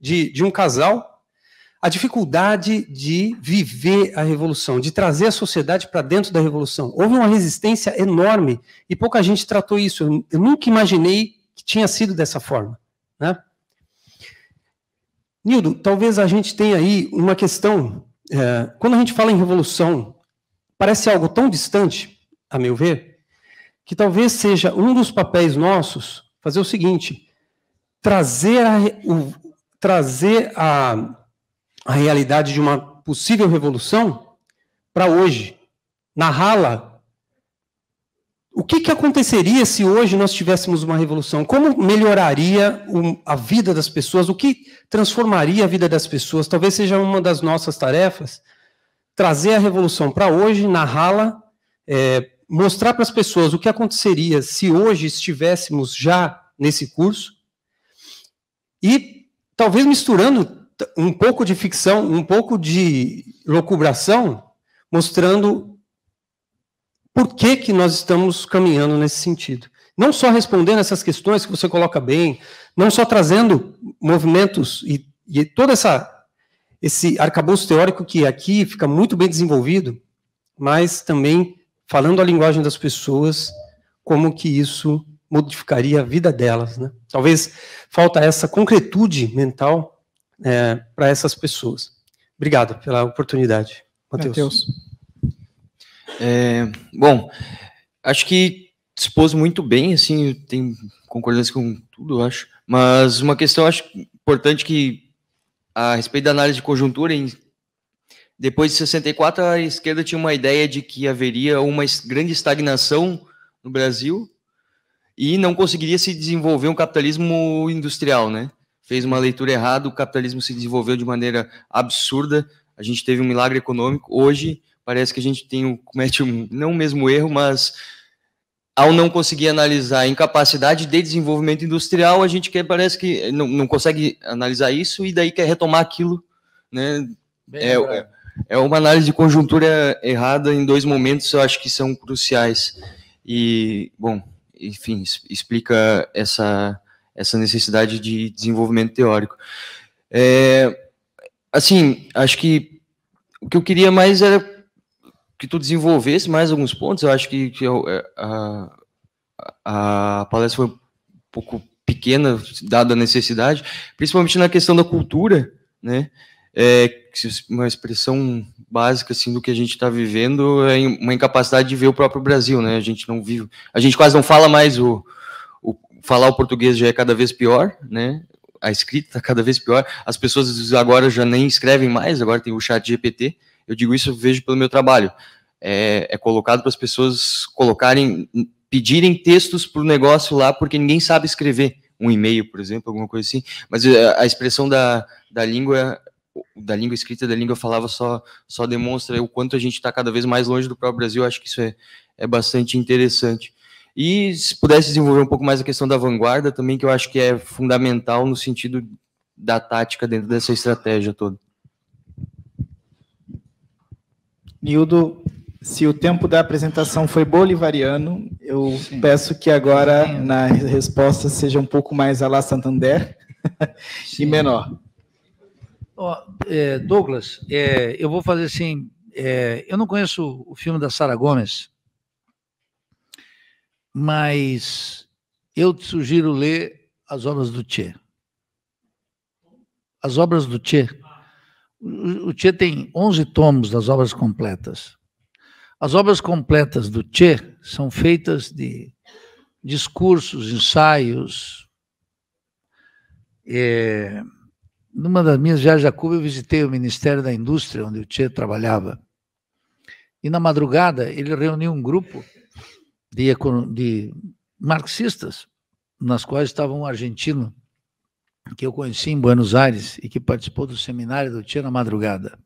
Speaker 6: de, de um casal, a dificuldade de viver a revolução, de trazer a sociedade para dentro da revolução. Houve uma resistência enorme e pouca gente tratou isso. Eu nunca imaginei que tinha sido dessa forma. Né? Nildo, talvez a gente tenha aí uma questão. É, quando a gente fala em revolução, parece algo tão distante, a meu ver, que talvez seja um dos papéis nossos fazer o seguinte: trazer a, o, trazer a a realidade de uma possível revolução para hoje, narrá-la. O que, que aconteceria se hoje nós tivéssemos uma revolução? Como melhoraria a vida das pessoas? O que transformaria a vida das pessoas? Talvez seja uma das nossas tarefas trazer a revolução para hoje, narrá-la, é, mostrar para as pessoas o que aconteceria se hoje estivéssemos já nesse curso e talvez misturando um pouco de ficção, um pouco de locubração, mostrando por que, que nós estamos caminhando nesse sentido. Não só respondendo essas questões que você coloca bem, não só trazendo movimentos e, e todo essa, esse arcabouço teórico que aqui fica muito bem desenvolvido, mas também falando a linguagem das pessoas, como que isso modificaria a vida delas. Né? Talvez falta essa concretude mental é, para essas pessoas. Obrigado pela
Speaker 3: oportunidade, Matheus. É, bom, acho que expôs muito bem, assim, tem concordância assim com tudo, acho. Mas uma questão acho importante que a respeito da análise de conjuntura, em, depois de 64 a esquerda tinha uma ideia de que haveria uma grande estagnação no Brasil e não conseguiria se desenvolver um capitalismo industrial, né? fez uma leitura errada, o capitalismo se desenvolveu de maneira absurda, a gente teve um milagre econômico. Hoje parece que a gente tem comete um, não o mesmo erro, mas ao não conseguir analisar a incapacidade de desenvolvimento industrial, a gente quer, parece que não, não consegue analisar isso e daí quer retomar aquilo. Né? É, é, é uma análise de conjuntura errada em dois momentos, eu acho que são cruciais. E, bom, enfim, explica essa essa necessidade de desenvolvimento teórico. É, assim, acho que o que eu queria mais era que tu desenvolvesse mais alguns pontos. Eu acho que, que eu, é, a, a palestra foi um pouco pequena, dada a necessidade, principalmente na questão da cultura, né? É uma expressão básica assim do que a gente está vivendo é uma incapacidade de ver o próprio Brasil, né? A gente não vive, a gente quase não fala mais o, falar o português já é cada vez pior, né? A escrita está cada vez pior. As pessoas agora já nem escrevem mais, agora tem o chat GPT. Eu digo isso, eu vejo pelo meu trabalho. É, é colocado para as pessoas colocarem, pedirem textos para o negócio lá, porque ninguém sabe escrever um e-mail, por exemplo, alguma coisa assim. Mas é, a expressão da, da língua da língua escrita, da língua falava, só, só demonstra o quanto a gente está cada vez mais longe do próprio Brasil. Acho que isso é, é bastante interessante. E se pudesse desenvolver um pouco mais a questão da vanguarda também, que eu acho que é fundamental no sentido da tática dentro dessa estratégia toda.
Speaker 1: Nildo, se o tempo da apresentação foi bolivariano,
Speaker 2: eu Sim.
Speaker 1: peço que agora Sim. na resposta seja um pouco mais a la Santander
Speaker 2: Sim. e menor. Oh, é, Douglas, é, eu vou fazer assim. É, eu não conheço o filme da Sara Gomes, mas eu te sugiro ler as obras do Tchê. As obras do Tchê. O Tchê tem 11 tomos das obras completas. As obras completas do Tchê são feitas de discursos, ensaios. É, numa das minhas viagens a Cuba, eu visitei o Ministério da Indústria, onde o Tchê trabalhava. E na madrugada, ele reuniu um grupo de, de marxistas, nas quais estava um argentino que eu conheci em Buenos Aires e que participou do seminário do Tia na madrugada.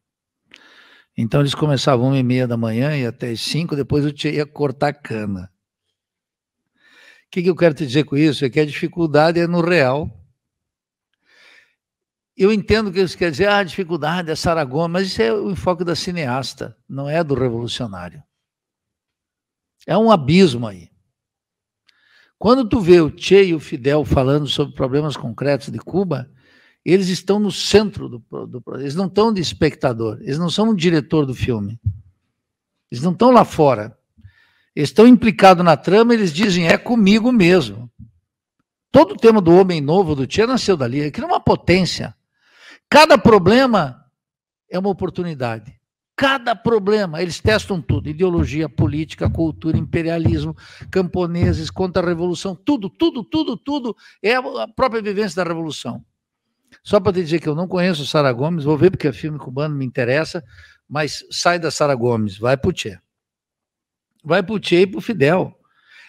Speaker 2: Então eles começavam uma e meia da manhã e até as cinco, depois o Tia ia cortar cana. O que, que eu quero te dizer com isso? É que a dificuldade é no real. Eu entendo que eles querem dizer, ah, a dificuldade é Saragona, mas isso é o enfoque da cineasta, não é do revolucionário. É um abismo aí. Quando tu vê o Che e o Fidel falando sobre problemas concretos de Cuba, eles estão no centro do, do eles não estão de espectador, eles não são o diretor do filme. Eles não estão lá fora. Eles estão implicados na trama, eles dizem é comigo mesmo. Todo o tema do homem novo do Che nasceu dali, aquilo é uma potência. Cada problema é uma oportunidade cada problema, eles testam tudo: ideologia, política, cultura, imperialismo, camponeses, contra-revolução, tudo, tudo, tudo, tudo é a própria vivência da revolução. Só para te dizer que eu não conheço Sara Gomes, vou ver porque é filme cubano, me interessa, mas sai da Sara Gomes, vai o Tchê. Vai pro Tchê e pro Fidel.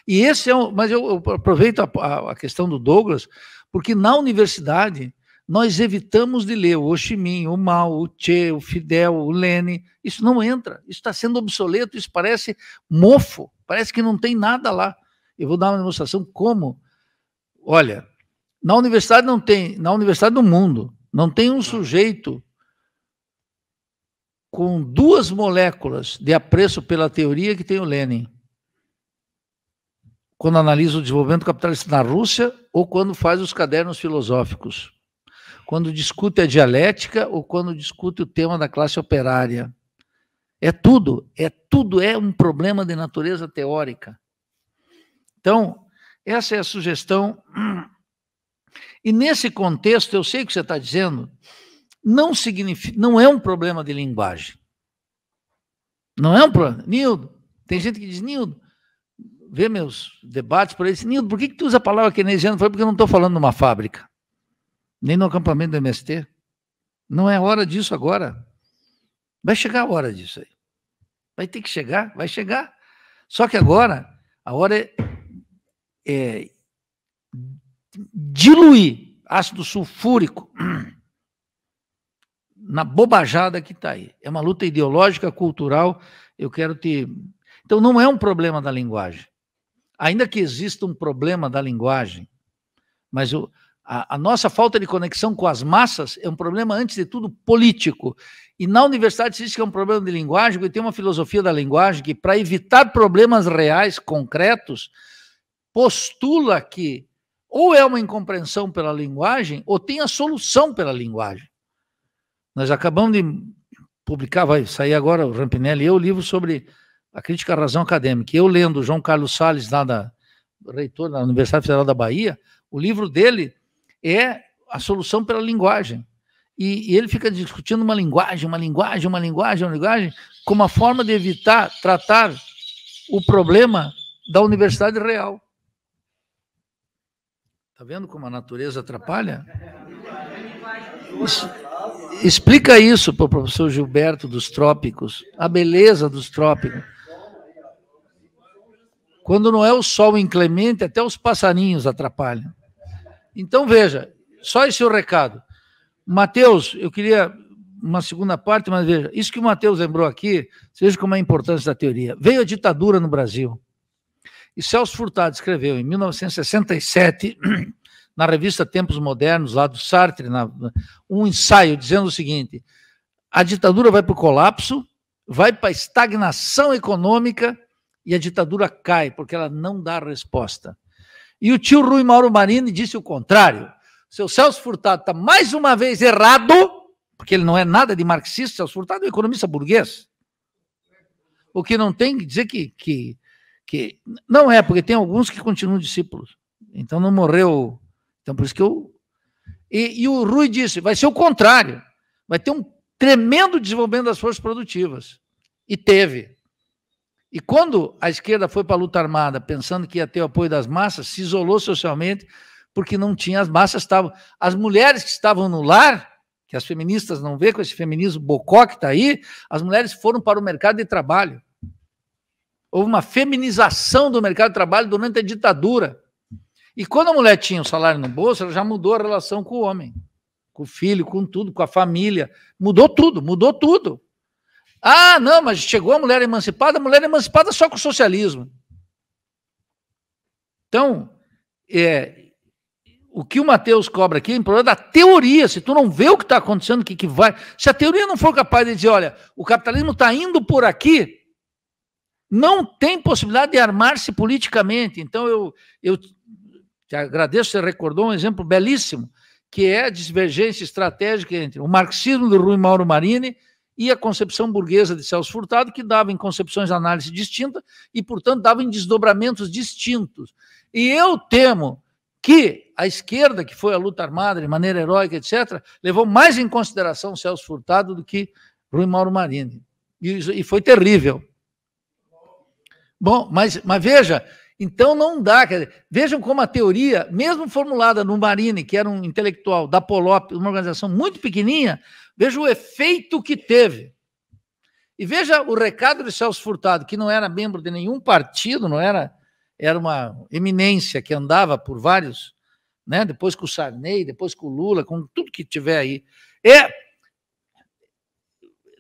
Speaker 2: E esse é um. Mas eu, aproveito a, a questão do Douglas, porque na universidade nós evitamos de ler o Ho Chi Minh, o Mao, o Che, o Fidel, o Lênin. Isso não entra, isso está sendo obsoleto, isso parece mofo, parece que não tem nada lá. Eu vou dar uma demonstração como. Olha, na universidade não tem, na universidade do mundo, não tem um sujeito com duas moléculas de apreço pela teoria que tem o Lenin. Quando analisa o desenvolvimento capitalista na Rússia ou quando faz os cadernos filosóficos quando discute a dialética ou quando discute o tema da classe operária. É tudo, é tudo é um problema de natureza teórica. Então, essa é a sugestão. E nesse contexto, eu sei o que você está dizendo, não significa, não é um problema de linguagem. Não é um problema. Nildo, tem gente que diz, Nildo, vê meus debates por aí, Nildo, por que, que tu usa a palavra keynesiano? Foi porque eu não estou falando de uma fábrica nem no acampamento do MST. Não é hora disso agora. Vai chegar a hora disso aí. Vai ter que chegar, vai chegar. Só que agora, a hora é, é diluir ácido sulfúrico na bobajada que está aí. É uma luta ideológica, cultural. Eu quero te. Então, não é um problema da linguagem. Ainda que exista um problema da linguagem, mas eu, a, a, nossa falta de conexão com as massas é um problema, antes de tudo, político. E na Universidade diz que é um problema de linguagem, e tem uma filosofia da linguagem que, para evitar problemas reais, concretos, postula que ou é uma incompreensão pela linguagem, ou tem a solução pela linguagem. Nós acabamos de publicar, vai sair agora, o Rampinelli e eu, o livro sobre a crítica à razão acadêmica. Eu lendo o João Carlos Salles, lá da, reitor da Universidade Federal da Bahia, o livro dele é a solução pela linguagem. E, e ele fica discutindo uma linguagem, uma linguagem, uma linguagem, uma linguagem, como a forma de evitar tratar o problema da universidade real. Está vendo como a natureza atrapalha? Isso, explica isso para o professor Gilberto dos Trópicos, a beleza dos trópicos. Quando não é o sol inclemente, até os passarinhos atrapalham. Então, veja, só esse é o recado. Mateus, eu queria uma segunda parte, mas veja, isso que o Mateus lembrou aqui, veja como é a importância da teoria. Veio a ditadura no Brasil. E Celso Furtado escreveu em 1967, na revista Tempos Modernos, lá do Sartre, na, um ensaio dizendo o seguinte: a ditadura vai para o colapso, vai para a estagnação econômica e a ditadura cai, porque ela não dá resposta. E o tio Rui Mauro Marini disse o contrário. seu Celso Furtado está mais uma vez errado, porque ele não é nada de marxista, Celso Furtado é um economista burguês. O que não tem que dizer que, que, que. Não é, porque tem alguns que continuam discípulos. Então não morreu. Então por isso que eu. E, e o Rui disse: vai ser o contrário. Vai ter um tremendo desenvolvimento das forças produtivas. E teve. E quando a esquerda foi para a luta armada, pensando que ia ter o apoio das massas, se isolou socialmente, porque não tinha, as massas estavam. As mulheres que estavam no lar, que as feministas não vê com esse feminismo bocó que está aí, as mulheres foram para o mercado de trabalho. Houve uma feminização do mercado de trabalho durante a ditadura. E quando a mulher tinha o salário no bolso, ela já mudou a relação com o homem, com o filho, com tudo, com a família. Mudou tudo, mudou tudo. Ah, não, mas chegou a mulher emancipada, a mulher emancipada só com o socialismo. Então, é, o que o Mateus cobra aqui é um problema da teoria. Se tu não vê o que está acontecendo, o que, que vai. Se a teoria não for capaz de dizer, olha, o capitalismo está indo por aqui, não tem possibilidade de armar-se politicamente. Então, eu, eu te agradeço, você recordou um exemplo belíssimo, que é a divergência estratégica entre o marxismo do Rui Mauro Marini e a concepção burguesa de Celso Furtado, que dava em concepções de análise distinta e, portanto, dava em desdobramentos distintos. E eu temo que a esquerda, que foi a luta armada de maneira heróica, etc., levou mais em consideração Celso Furtado do que Rui Mauro Marini. E, e foi terrível. Bom, mas, mas veja, então não dá. Dizer, vejam como a teoria, mesmo formulada no Marini, que era um intelectual da Polop, uma organização muito pequenininha, veja o efeito que teve. E veja o recado de Celso Furtado, que não era membro de nenhum partido, não era, era uma eminência que andava por vários, né? Depois com o Sarney, depois com o Lula, com tudo que tiver aí. É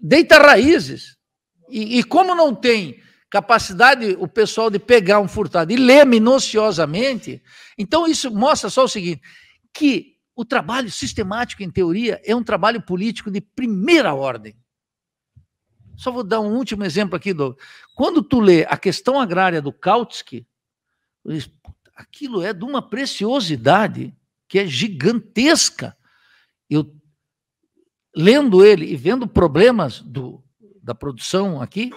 Speaker 2: deita raízes. E, e como não tem capacidade o pessoal de pegar um furtado e ler minuciosamente. Então, isso mostra só o seguinte: que o trabalho sistemático, em teoria, é um trabalho político de primeira ordem. Só vou dar um último exemplo aqui, do Quando tu lê a questão agrária do Kautsky, diz, aquilo é de uma preciosidade que é gigantesca. Eu lendo ele e vendo problemas do, da produção aqui,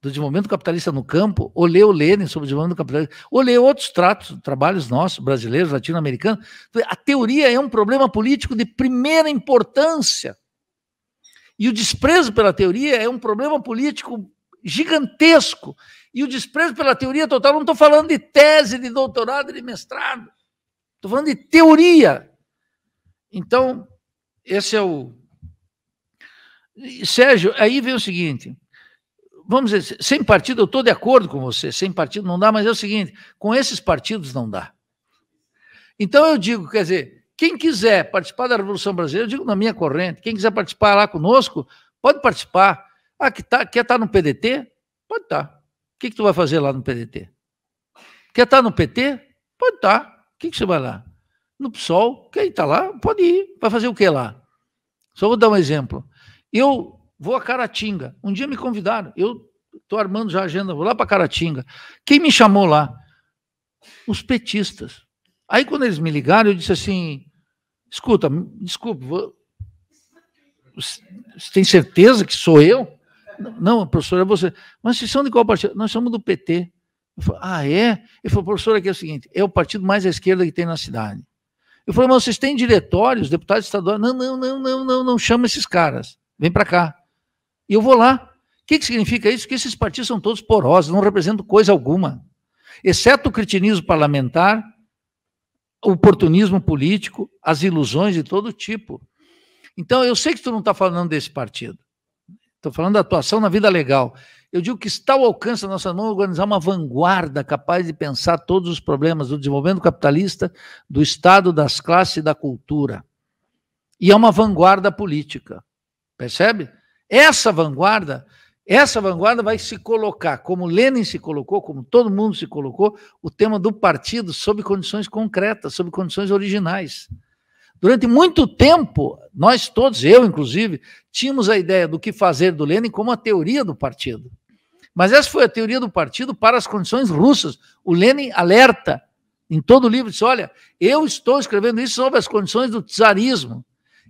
Speaker 2: do desenvolvimento capitalista no campo, ou o Lenin sobre o desenvolvimento capitalista, ou outros tratos, trabalhos nossos, brasileiros, latino-americanos. A teoria é um problema político de primeira importância. E o desprezo pela teoria é um problema político gigantesco. E o desprezo pela teoria total, não estou falando de tese, de doutorado, de mestrado. Estou falando de teoria. Então, esse é o. Sérgio, aí vem o seguinte: vamos dizer, sem partido eu estou de acordo com você, sem partido não dá, mas é o seguinte, com esses partidos não dá. Então eu digo, quer dizer, quem quiser participar da Revolução Brasileira, eu digo na minha corrente, quem quiser participar lá conosco, pode participar. Ah, que tá, quer estar tá no PDT? Pode estar. Tá. O que, que tu vai fazer lá no PDT? Quer estar tá no PT? Pode estar. O que, que você vai lá? No PSOL, quem está lá, pode ir. Vai fazer o que lá? Só vou dar um exemplo. Eu Vou a Caratinga. Um dia me convidaram. Eu estou armando já a agenda, vou lá para Caratinga. Quem me chamou lá? Os petistas. Aí quando eles me ligaram, eu disse assim: escuta, desculpe, vou... você tem certeza que sou eu? Não, professor, é você. Mas vocês são de qual partido? Nós somos do PT. Eu falei, ah, é? Ele falou, professor, aqui é o seguinte, é o partido mais à esquerda que tem na cidade. Eu falei, mas vocês têm diretórios, deputados estaduais? Não, não, não, não, não, não chama esses caras. Vem para cá. E eu vou lá. O que, que significa isso? Que esses partidos são todos porosos, não representam coisa alguma. Exceto o cretinismo parlamentar, o oportunismo político, as ilusões de todo tipo. Então, eu sei que tu não está falando desse partido. Estou falando da atuação na vida legal. Eu digo que está ao alcance da nossa mão organizar uma vanguarda capaz de pensar todos os problemas do desenvolvimento capitalista, do Estado, das classes e da cultura. E é uma vanguarda política. Percebe? Essa vanguarda, essa vanguarda vai se colocar, como Lenin se colocou, como todo mundo se colocou, o tema do partido sob condições concretas, sob condições originais. Durante muito tempo, nós todos, eu inclusive, tínhamos a ideia do que fazer do Lenin como a teoria do partido. Mas essa foi a teoria do partido para as condições russas. O Lenin alerta em todo o livro, diz, olha, eu estou escrevendo isso sobre as condições do czarismo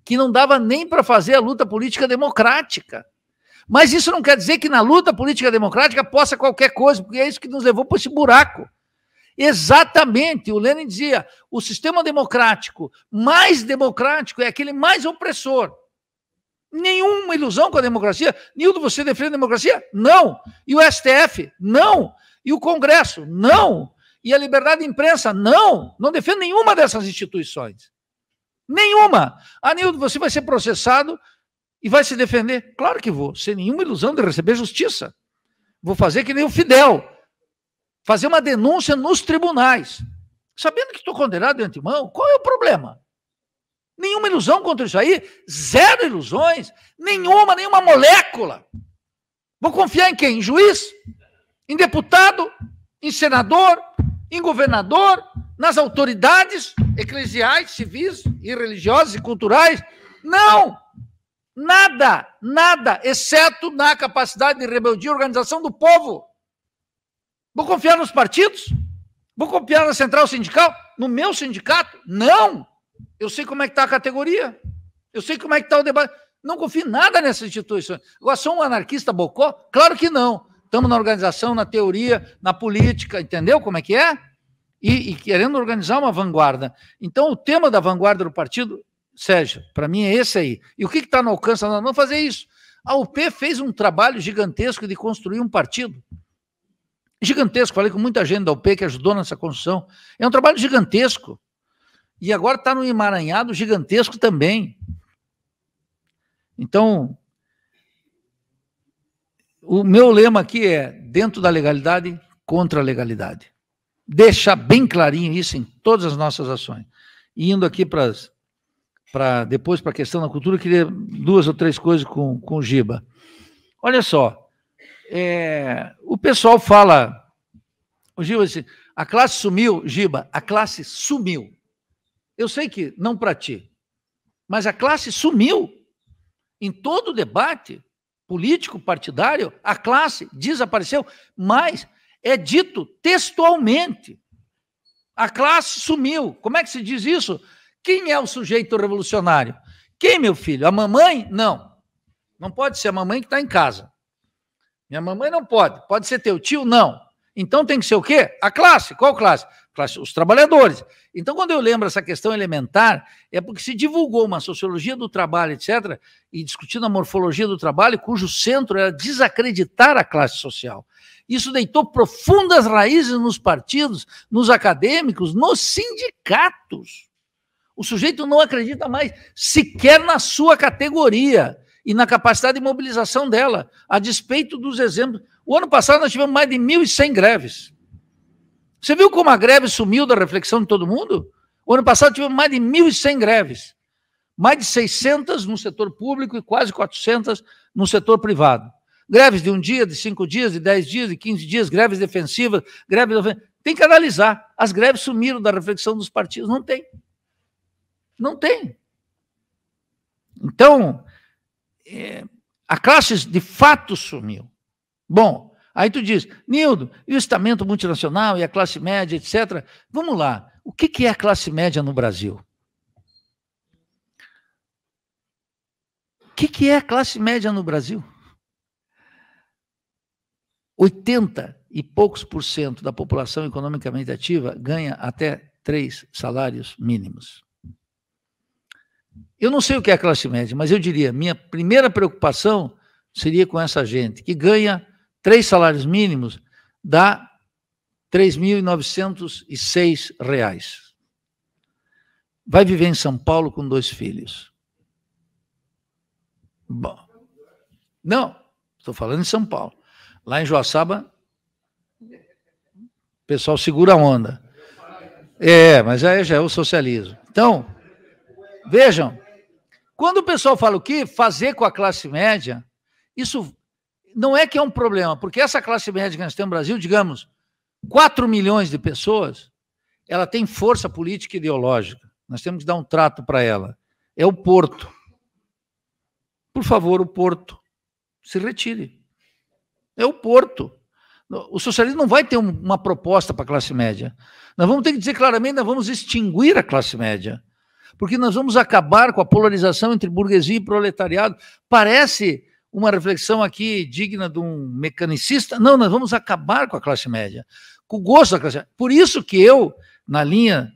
Speaker 2: que não dava nem para fazer a luta política democrática. Mas isso não quer dizer que na luta política democrática possa qualquer coisa, porque é isso que nos levou para esse buraco. Exatamente, o Lenin dizia: o sistema democrático mais democrático é aquele mais opressor. Nenhuma ilusão com a democracia. Nildo, você defende a democracia? Não. E o STF? Não. E o Congresso? Não. E a liberdade de imprensa? Não. Não defende nenhuma dessas instituições. Nenhuma. Anildo, você vai ser processado e vai se defender? Claro que vou, sem nenhuma ilusão de receber justiça. Vou fazer que nem o Fidel. Fazer uma denúncia nos tribunais. Sabendo que estou condenado de antemão, qual é o problema? Nenhuma ilusão contra isso aí, zero ilusões, nenhuma, nenhuma molécula. Vou confiar em quem? Em juiz? Em deputado? Em senador? Em governador? nas autoridades eclesiais, civis e religiosas e culturais? Não! Nada, nada, exceto na capacidade de rebeldia e organização do povo. Vou confiar nos partidos? Vou confiar na central sindical? No meu sindicato? Não! Eu sei como é que está a categoria. Eu sei como é que está o debate. Não confio em nada nessas instituições. Agora, sou um anarquista bocó? Claro que não. Estamos na organização, na teoria, na política, entendeu como é que é? e, e querendo organizar uma vanguarda. Então, o tema da vanguarda do partido, Sérgio, para mim é esse aí. E o que está no alcance da não fazer isso? A UP fez um trabalho gigantesco de construir um partido. Gigantesco, falei com muita gente da UP que ajudou nessa construção. É um trabalho gigantesco. E agora está num emaranhado gigantesco também. Então, o meu lema aqui é dentro da legalidade, contra a legalidade deixar bem clarinho isso em todas as nossas ações. E indo aqui para para depois para a questão da cultura, eu queria duas ou três coisas com, com o Giba. Olha só, é, o pessoal fala, o Giba disse, a classe sumiu, Giba, a classe sumiu. Eu sei que não para ti, mas a classe sumiu. Em todo o debate político, partidário, a classe desapareceu, mas é dito textualmente. A classe sumiu. Como é que se diz isso? Quem é o sujeito revolucionário? Quem, meu filho? A mamãe? Não. Não pode ser a mamãe que está em casa. Minha mamãe não pode. Pode ser teu tio? Não. Então tem que ser o quê? A classe. Qual classe? classe, os trabalhadores. Então, quando eu lembro essa questão elementar, é porque se divulgou uma sociologia do trabalho, etc., e discutindo a morfologia do trabalho, cujo centro era desacreditar a classe social. Isso deitou profundas raízes nos partidos, nos acadêmicos, nos sindicatos. O sujeito não acredita mais sequer na sua categoria e na capacidade de mobilização dela, a despeito dos exemplos. O ano passado nós tivemos mais de 1.100 greves. Você viu como a greve sumiu da reflexão de todo mundo? O ano passado tivemos mais de 1.100 greves, mais de 600 no setor público e quase 400 no setor privado. Greves de um dia, de cinco dias, de dez dias, de quinze dias, greves defensivas, greves. Tem que analisar. As greves sumiram da reflexão dos partidos. Não tem. Não tem. Então, é, a classe de fato sumiu. Bom, Aí tu diz, Nildo, e o estamento multinacional e a classe média, etc. Vamos lá. O que, que é a classe média no Brasil? O que, que é a classe média no Brasil? 80 e poucos por cento da população economicamente ativa ganha até três salários mínimos. Eu não sei o que é a classe média, mas eu diria: minha primeira preocupação seria com essa gente que ganha três salários mínimos dá R$ 3.906. Vai viver em São Paulo com dois filhos. Bom, não, estou falando em São Paulo. Lá em Joaçaba, o pessoal segura a onda. É, mas aí já é o socialismo. Então, vejam, quando o pessoal fala o que fazer com a classe média, isso não é que é um problema, porque essa classe média que nós temos no Brasil, digamos, 4 milhões de pessoas, ela tem força política e ideológica. Nós temos que dar um trato para ela. É o Porto. Por favor, o Porto, se retire. É o Porto. O socialismo não vai ter uma proposta para a classe média. Nós vamos ter que dizer claramente, nós vamos extinguir a classe média. Porque nós vamos acabar com a polarização entre burguesia e proletariado. Parece uma reflexão aqui digna de um mecanicista. Não, nós vamos acabar com a classe média, com o gosto da classe média. Por isso que eu, na linha,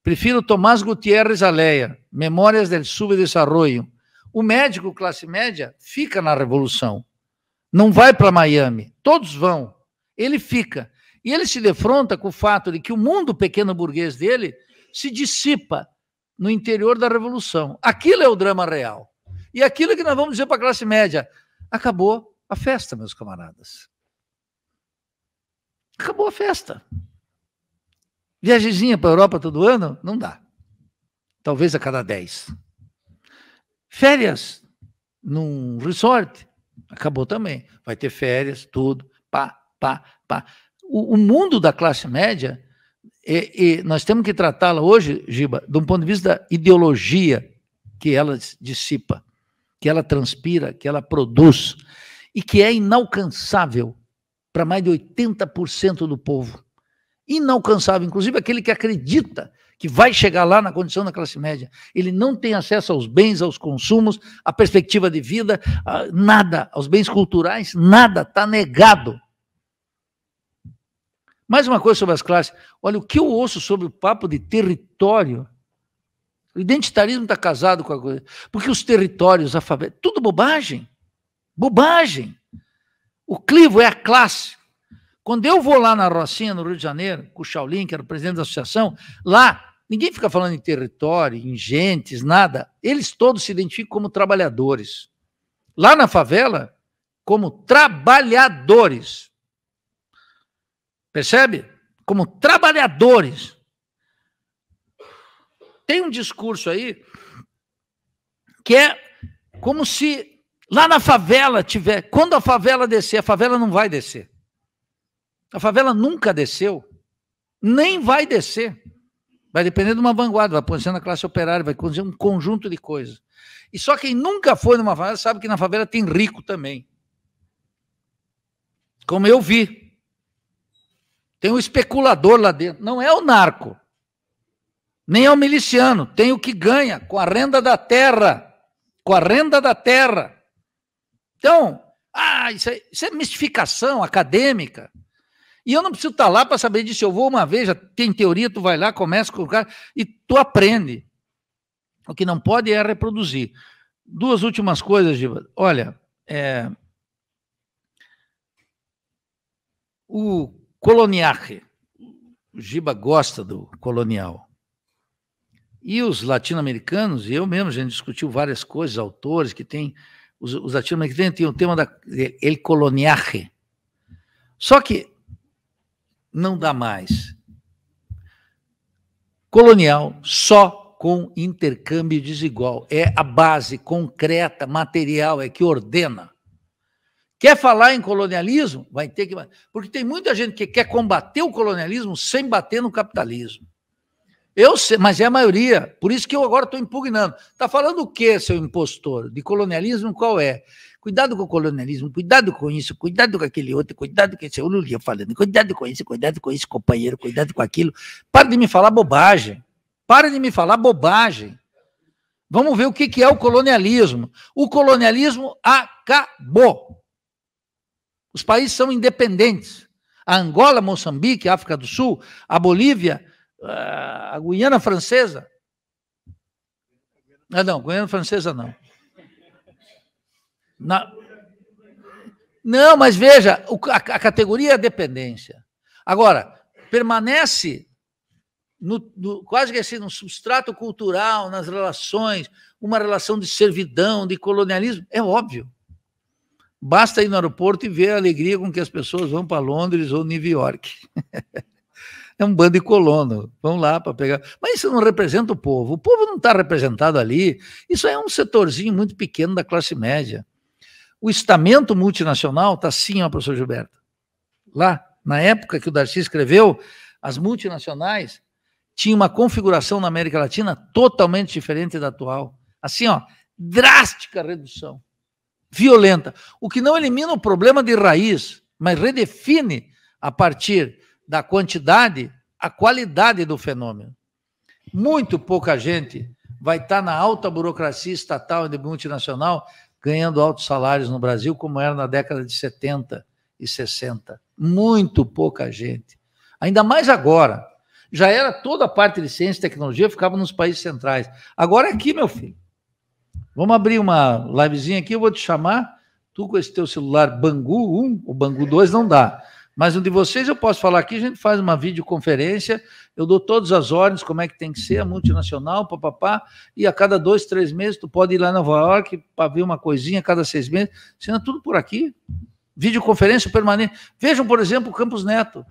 Speaker 2: prefiro Tomás Gutierrez Aleia, Memórias del Subdesarrollo. O médico classe média fica na revolução, não vai para Miami. Todos vão, ele fica. E ele se defronta com o fato de que o mundo pequeno burguês dele se dissipa no interior da revolução. Aquilo é o drama real. E aquilo que nós vamos dizer para a classe média: acabou a festa, meus camaradas. Acabou a festa. Viagemzinha para a Europa todo ano? Não dá. Talvez a cada dez. Férias num resort? Acabou também. Vai ter férias, tudo. Pá, pá, pá. O, o mundo da classe média, nós temos que tratá-la hoje, Giba, de um ponto de vista da ideologia que ela dissipa que ela transpira, que ela produz e que é inalcançável para mais de 80% do povo. Inalcançável, inclusive aquele que acredita que vai chegar lá na condição da classe média. Ele não tem acesso aos bens, aos consumos, à perspectiva de vida, nada, aos bens culturais, nada, está negado. Mais uma coisa sobre as classes. Olha, o que eu ouço sobre o papo de território o identitarismo está casado com a coisa. Porque os territórios, a favela, tudo bobagem. Bobagem. O clivo é a classe. Quando eu vou lá na Rocinha, no Rio de Janeiro, com o Shaolin, que era o presidente da associação, lá ninguém fica falando em território, em gentes, nada. Eles todos se identificam como trabalhadores. Lá na favela, como trabalhadores. Percebe? Como trabalhadores. Tem um discurso aí que é como se lá na favela tiver. Quando a favela descer, a favela não vai descer. A favela nunca desceu, nem vai descer. Vai depender de uma vanguarda, vai acontecer na classe operária, vai acontecer um conjunto de coisas. E só quem nunca foi numa favela sabe que na favela tem rico também. Como eu vi. Tem um especulador lá dentro. Não é o narco nem ao é miliciano, tem o que ganha com a renda da terra. Com a renda da terra. Então, ah, isso é, isso é mistificação acadêmica. E eu não preciso estar tá lá para saber disso. Eu vou uma vez, já tem teoria, tu vai lá, começa com o cara e tu aprende. O que não pode é reproduzir. Duas últimas coisas, Giba. Olha, é... o coloniar, o Giba gosta do colonial. E os latino-americanos, e eu mesmo, a gente discutiu várias coisas, autores que têm. Os, os latino-americanos têm o tema da é, el coloniaje. Só que não dá mais. Colonial só com intercâmbio desigual. É a base concreta, material, é que ordena. Quer falar em colonialismo? Vai ter que. Porque tem muita gente que quer combater o colonialismo sem bater no capitalismo. Eu sei, mas é a maioria. Por isso que eu agora estou impugnando. Está falando o quê, seu impostor? De colonialismo qual é? Cuidado com o colonialismo, cuidado com isso, cuidado com aquele outro, cuidado com esse. O Lulia falando, cuidado com isso, cuidado com isso, companheiro, cuidado com aquilo. Para de me falar bobagem. Para de me falar bobagem. Vamos ver o que, que é o colonialismo. O colonialismo acabou. Os países são independentes. A Angola, Moçambique, África do Sul, a Bolívia a Guiana Francesa. Ah, não, Guiana Francesa não. Na... Não, mas veja, a categoria é dependência. Agora, permanece no, no, quase que assim, no substrato cultural, nas relações, uma relação de servidão, de colonialismo, é óbvio. Basta ir no aeroporto e ver a alegria com que as pessoas vão para Londres ou New York. é um bando de colono. Vão lá para pegar. Mas isso não representa o povo. O povo não está representado ali. Isso é um setorzinho muito pequeno da classe média. O estamento multinacional está sim, ó, professor Gilberto. Lá, na época que o Darcy escreveu, as multinacionais tinham uma configuração na América Latina totalmente diferente da atual. Assim, ó, drástica redução. Violenta. O que não elimina o problema de raiz, mas redefine a partir da quantidade à qualidade do fenômeno. Muito pouca gente vai estar tá na alta burocracia estatal e multinacional ganhando altos salários no Brasil, como era na década de 70 e 60. Muito pouca gente. Ainda mais agora. Já era toda a parte de ciência e tecnologia, ficava nos países centrais. Agora é aqui, meu filho. Vamos abrir uma livezinha aqui, eu vou te chamar. Tu com esse teu celular Bangu 1, o Bangu 2 não dá. Mas um de vocês eu posso falar aqui, a gente faz uma videoconferência, eu dou todas as ordens, como é que tem que ser, a multinacional, papapá, e a cada dois, três meses tu pode ir lá em Nova York para ver uma coisinha, a cada seis meses, sendo tudo por aqui. Videoconferência permanente. Vejam, por exemplo, o Campos Neto.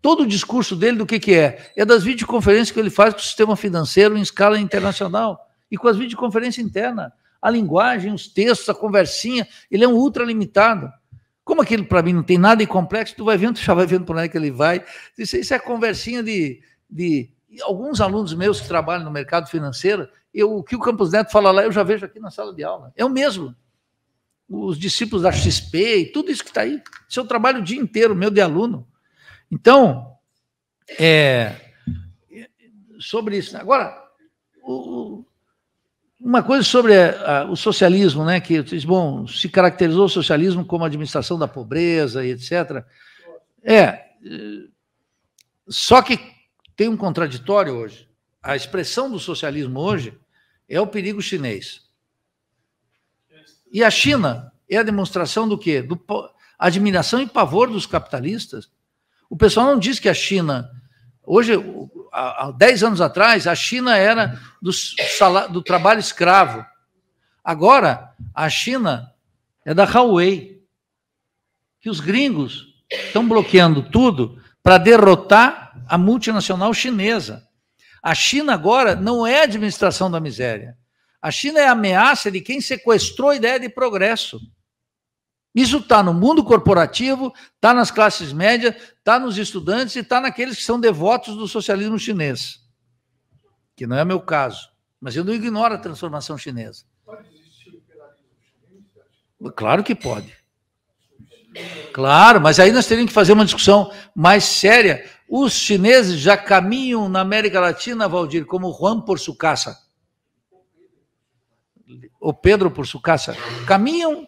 Speaker 2: Todo o discurso dele do que, que é? É das videoconferências que ele faz com o sistema financeiro em escala internacional e com as videoconferências internas. A linguagem, os textos, a conversinha, ele é um ultra limitado. Como aquilo para mim não tem nada de complexo, tu vai vendo, tu já vai vendo por onde é que ele vai. Isso, isso é conversinha de, de alguns alunos meus que trabalham no mercado financeiro, eu, o que o Campos Neto fala lá, eu já vejo aqui na sala de aula. É o mesmo. Os discípulos da XP e tudo isso que está aí. Isso o trabalho o dia inteiro, meu de aluno. Então, é, sobre isso. Agora, o, uma coisa sobre eh, o socialismo, né? Que bom, se caracterizou o socialismo como administração da pobreza e etc. É. Eh, só que tem um contraditório hoje. A expressão do socialismo hoje é o perigo chinês. E a China é a demonstração do quê? Do admiração e pavor dos capitalistas. O pessoal não diz que a China. Hoje, há 10 anos atrás, a China era do, salário, do trabalho escravo. Agora, a China é da Huawei, que os gringos estão bloqueando tudo para derrotar a multinacional chinesa. A China agora não é administração da miséria. A China é a ameaça de quem sequestrou a ideia de progresso. Isso está no mundo corporativo, está nas classes médias, está nos estudantes e está naqueles que são devotos do socialismo chinês, que não é meu caso. Mas eu não ignoro a transformação chinesa. Pode existir chinês? Claro que pode. Claro, mas aí nós teríamos que fazer uma discussão mais séria. Os chineses já caminham na América Latina, Valdir, como Juan por Sucaça. O Pedro por Sucaça. Caminham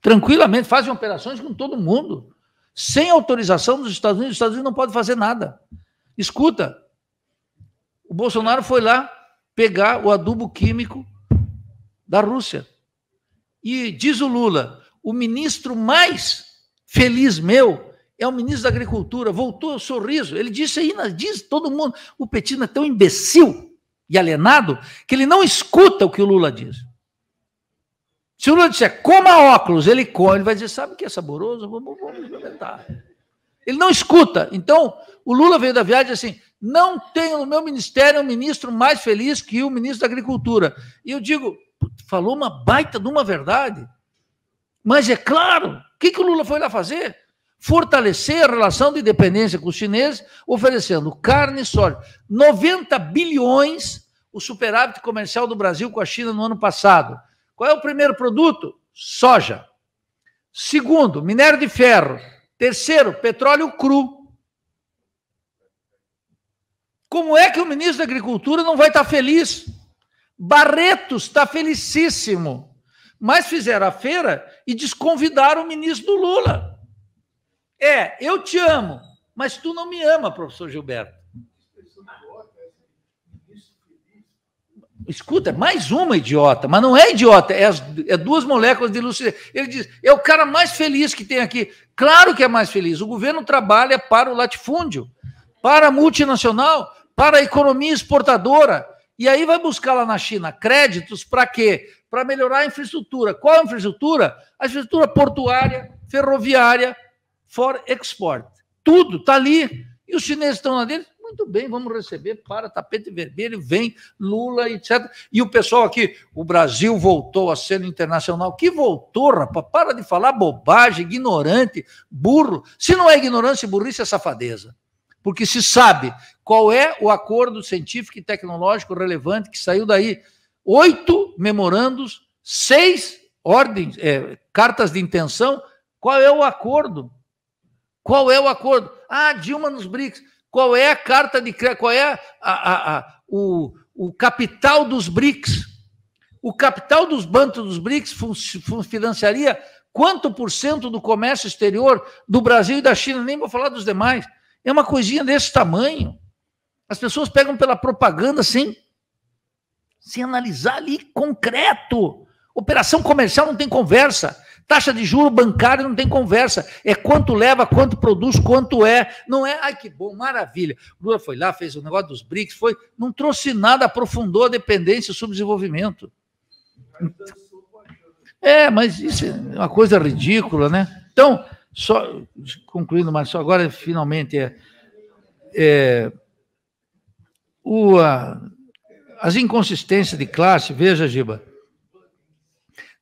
Speaker 2: Tranquilamente, fazem operações com todo mundo. Sem autorização dos Estados Unidos, os Estados Unidos não podem fazer nada. Escuta, o Bolsonaro foi lá pegar o adubo químico da Rússia. E diz o Lula, o ministro mais feliz meu é o ministro da Agricultura. Voltou o sorriso. Ele disse aí, diz todo mundo, o Petino é tão imbecil e alienado que ele não escuta o que o Lula diz. Se o Lula disser, coma óculos, ele come, ele vai dizer, sabe o que é saboroso? Vamos, vamos experimentar. Ele não escuta. Então, o Lula veio da viagem assim, não tenho no meu ministério um ministro mais feliz que o ministro da Agricultura. E eu digo, falou uma baita de uma verdade. Mas é claro, o que, que o Lula foi lá fazer? Fortalecer a relação de dependência com os chineses, oferecendo carne e soja. 90 bilhões o superávit comercial do Brasil com a China no ano passado. Qual é o primeiro produto? Soja. Segundo, minério de ferro. Terceiro, petróleo cru. Como é que o ministro da Agricultura não vai estar feliz? Barretos está felicíssimo. Mas fizeram a feira e desconvidaram o ministro do Lula. É, eu te amo, mas tu não me ama, professor Gilberto. Escuta, mais uma idiota, mas não é idiota, é, as, é duas moléculas de lucidez. Ele diz: é o cara mais feliz que tem aqui. Claro que é mais feliz. O governo trabalha para o latifúndio, para a multinacional, para a economia exportadora. E aí vai buscar lá na China créditos para quê? Para melhorar a infraestrutura. Qual a infraestrutura? A infraestrutura portuária, ferroviária, for export. Tudo está ali. E os chineses estão lá dentro muito bem, vamos receber para tapete vermelho, vem Lula, etc. E o pessoal aqui, o Brasil voltou a cena internacional. Que voltou, rapaz? Para de falar bobagem, ignorante, burro. Se não é ignorância e burrice, é safadeza. Porque se sabe qual é o acordo científico e tecnológico relevante que saiu daí. Oito memorandos, seis ordens, é, cartas de intenção. Qual é o acordo? Qual é o acordo? Ah, Dilma nos BRICS. Qual é a carta de crédito? Qual é a, a, a, o, o capital dos BRICS? O capital dos bancos dos BRICS financiaria quanto por cento do comércio exterior do Brasil e da China? Nem vou falar dos demais. É uma coisinha desse tamanho. As pessoas pegam pela propaganda sem, sem analisar ali concreto. Operação comercial não tem conversa. Taxa de juro bancária não tem conversa. É quanto leva, quanto produz, quanto é. Não é, ai que bom, maravilha. Lula foi lá, fez o negócio dos BRICS, foi, não trouxe nada, aprofundou a dependência e o subdesenvolvimento. É, mas isso é uma coisa ridícula, né? Então, só concluindo, mas só agora finalmente é, é o, a, as inconsistências de classe, veja, Giba,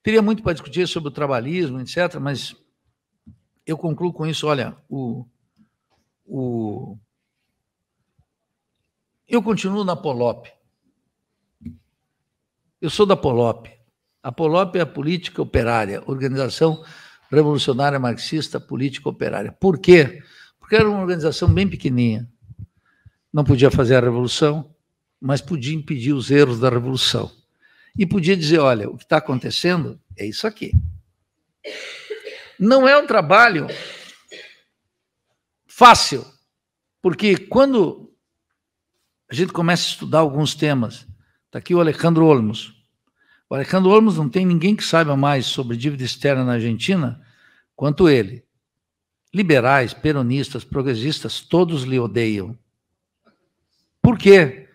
Speaker 2: Teria muito para discutir sobre o trabalhismo, etc., mas eu concluo com isso. Olha, o, o... eu continuo na Polop. Eu sou da Polop. A Polop é a Política Operária, Organização Revolucionária Marxista Política Operária. Por quê? Porque era uma organização bem pequenininha. Não podia fazer a revolução, mas podia impedir os erros da revolução e podia dizer: olha, o que está acontecendo é isso aqui. Não é um trabalho fácil, porque quando a gente começa a estudar alguns temas, está aqui o Alejandro Olmos. O Alejandro Olmos não tem ninguém que saiba mais sobre dívida externa na Argentina quanto ele. Liberais, peronistas, progressistas, todos lhe odeiam. Por quê?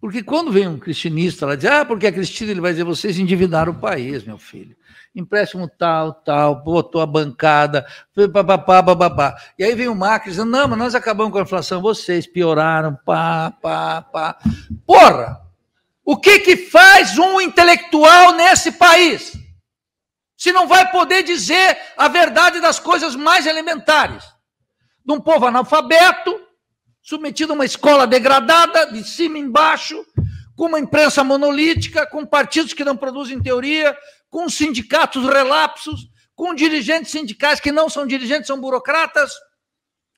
Speaker 2: Porque quando vem um cristinista lá diz, ah, porque a é Cristina ele vai dizer, vocês endividaram o país, meu filho. Empréstimo tal, tal, botou a bancada, papapá, bababá. E aí vem o Macri dizendo, não, mas nós acabamos com a inflação, vocês pioraram, pá, pá, pá. Porra! O que que faz um intelectual nesse país? Se não vai poder dizer a verdade das coisas mais elementares. De um povo analfabeto, submetido a uma escola degradada, de cima embaixo, com uma imprensa monolítica, com partidos que não produzem teoria, com sindicatos relapsos, com dirigentes sindicais que não são dirigentes, são burocratas.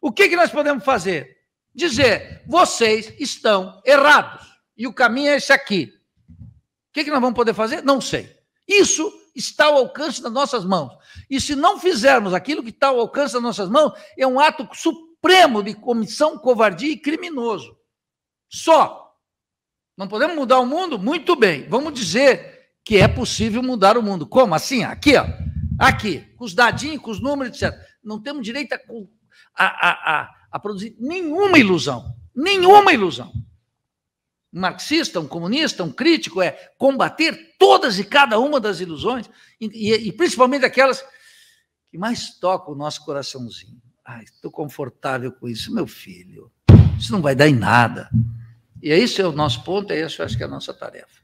Speaker 2: O que, que nós podemos fazer? Dizer, vocês estão errados e o caminho é esse aqui. O que, que nós vamos poder fazer? Não sei. Isso está ao alcance das nossas mãos. E se não fizermos aquilo que está ao alcance das nossas mãos, é um ato supremo Supremo de comissão covardia e criminoso. Só. Não podemos mudar o mundo? Muito bem. Vamos dizer que é possível mudar o mundo. Como? Assim, aqui, ó. Aqui, com os dadinhos, com os números, etc. Não temos direito a, a, a, a produzir nenhuma ilusão. Nenhuma ilusão. Um marxista, um comunista, um crítico é combater todas e cada uma das ilusões, e, e, e principalmente aquelas que mais tocam o nosso coraçãozinho. Ah, estou confortável com isso, meu filho. Isso não vai dar em nada. E esse é o nosso ponto, é esse, eu acho que é a nossa tarefa.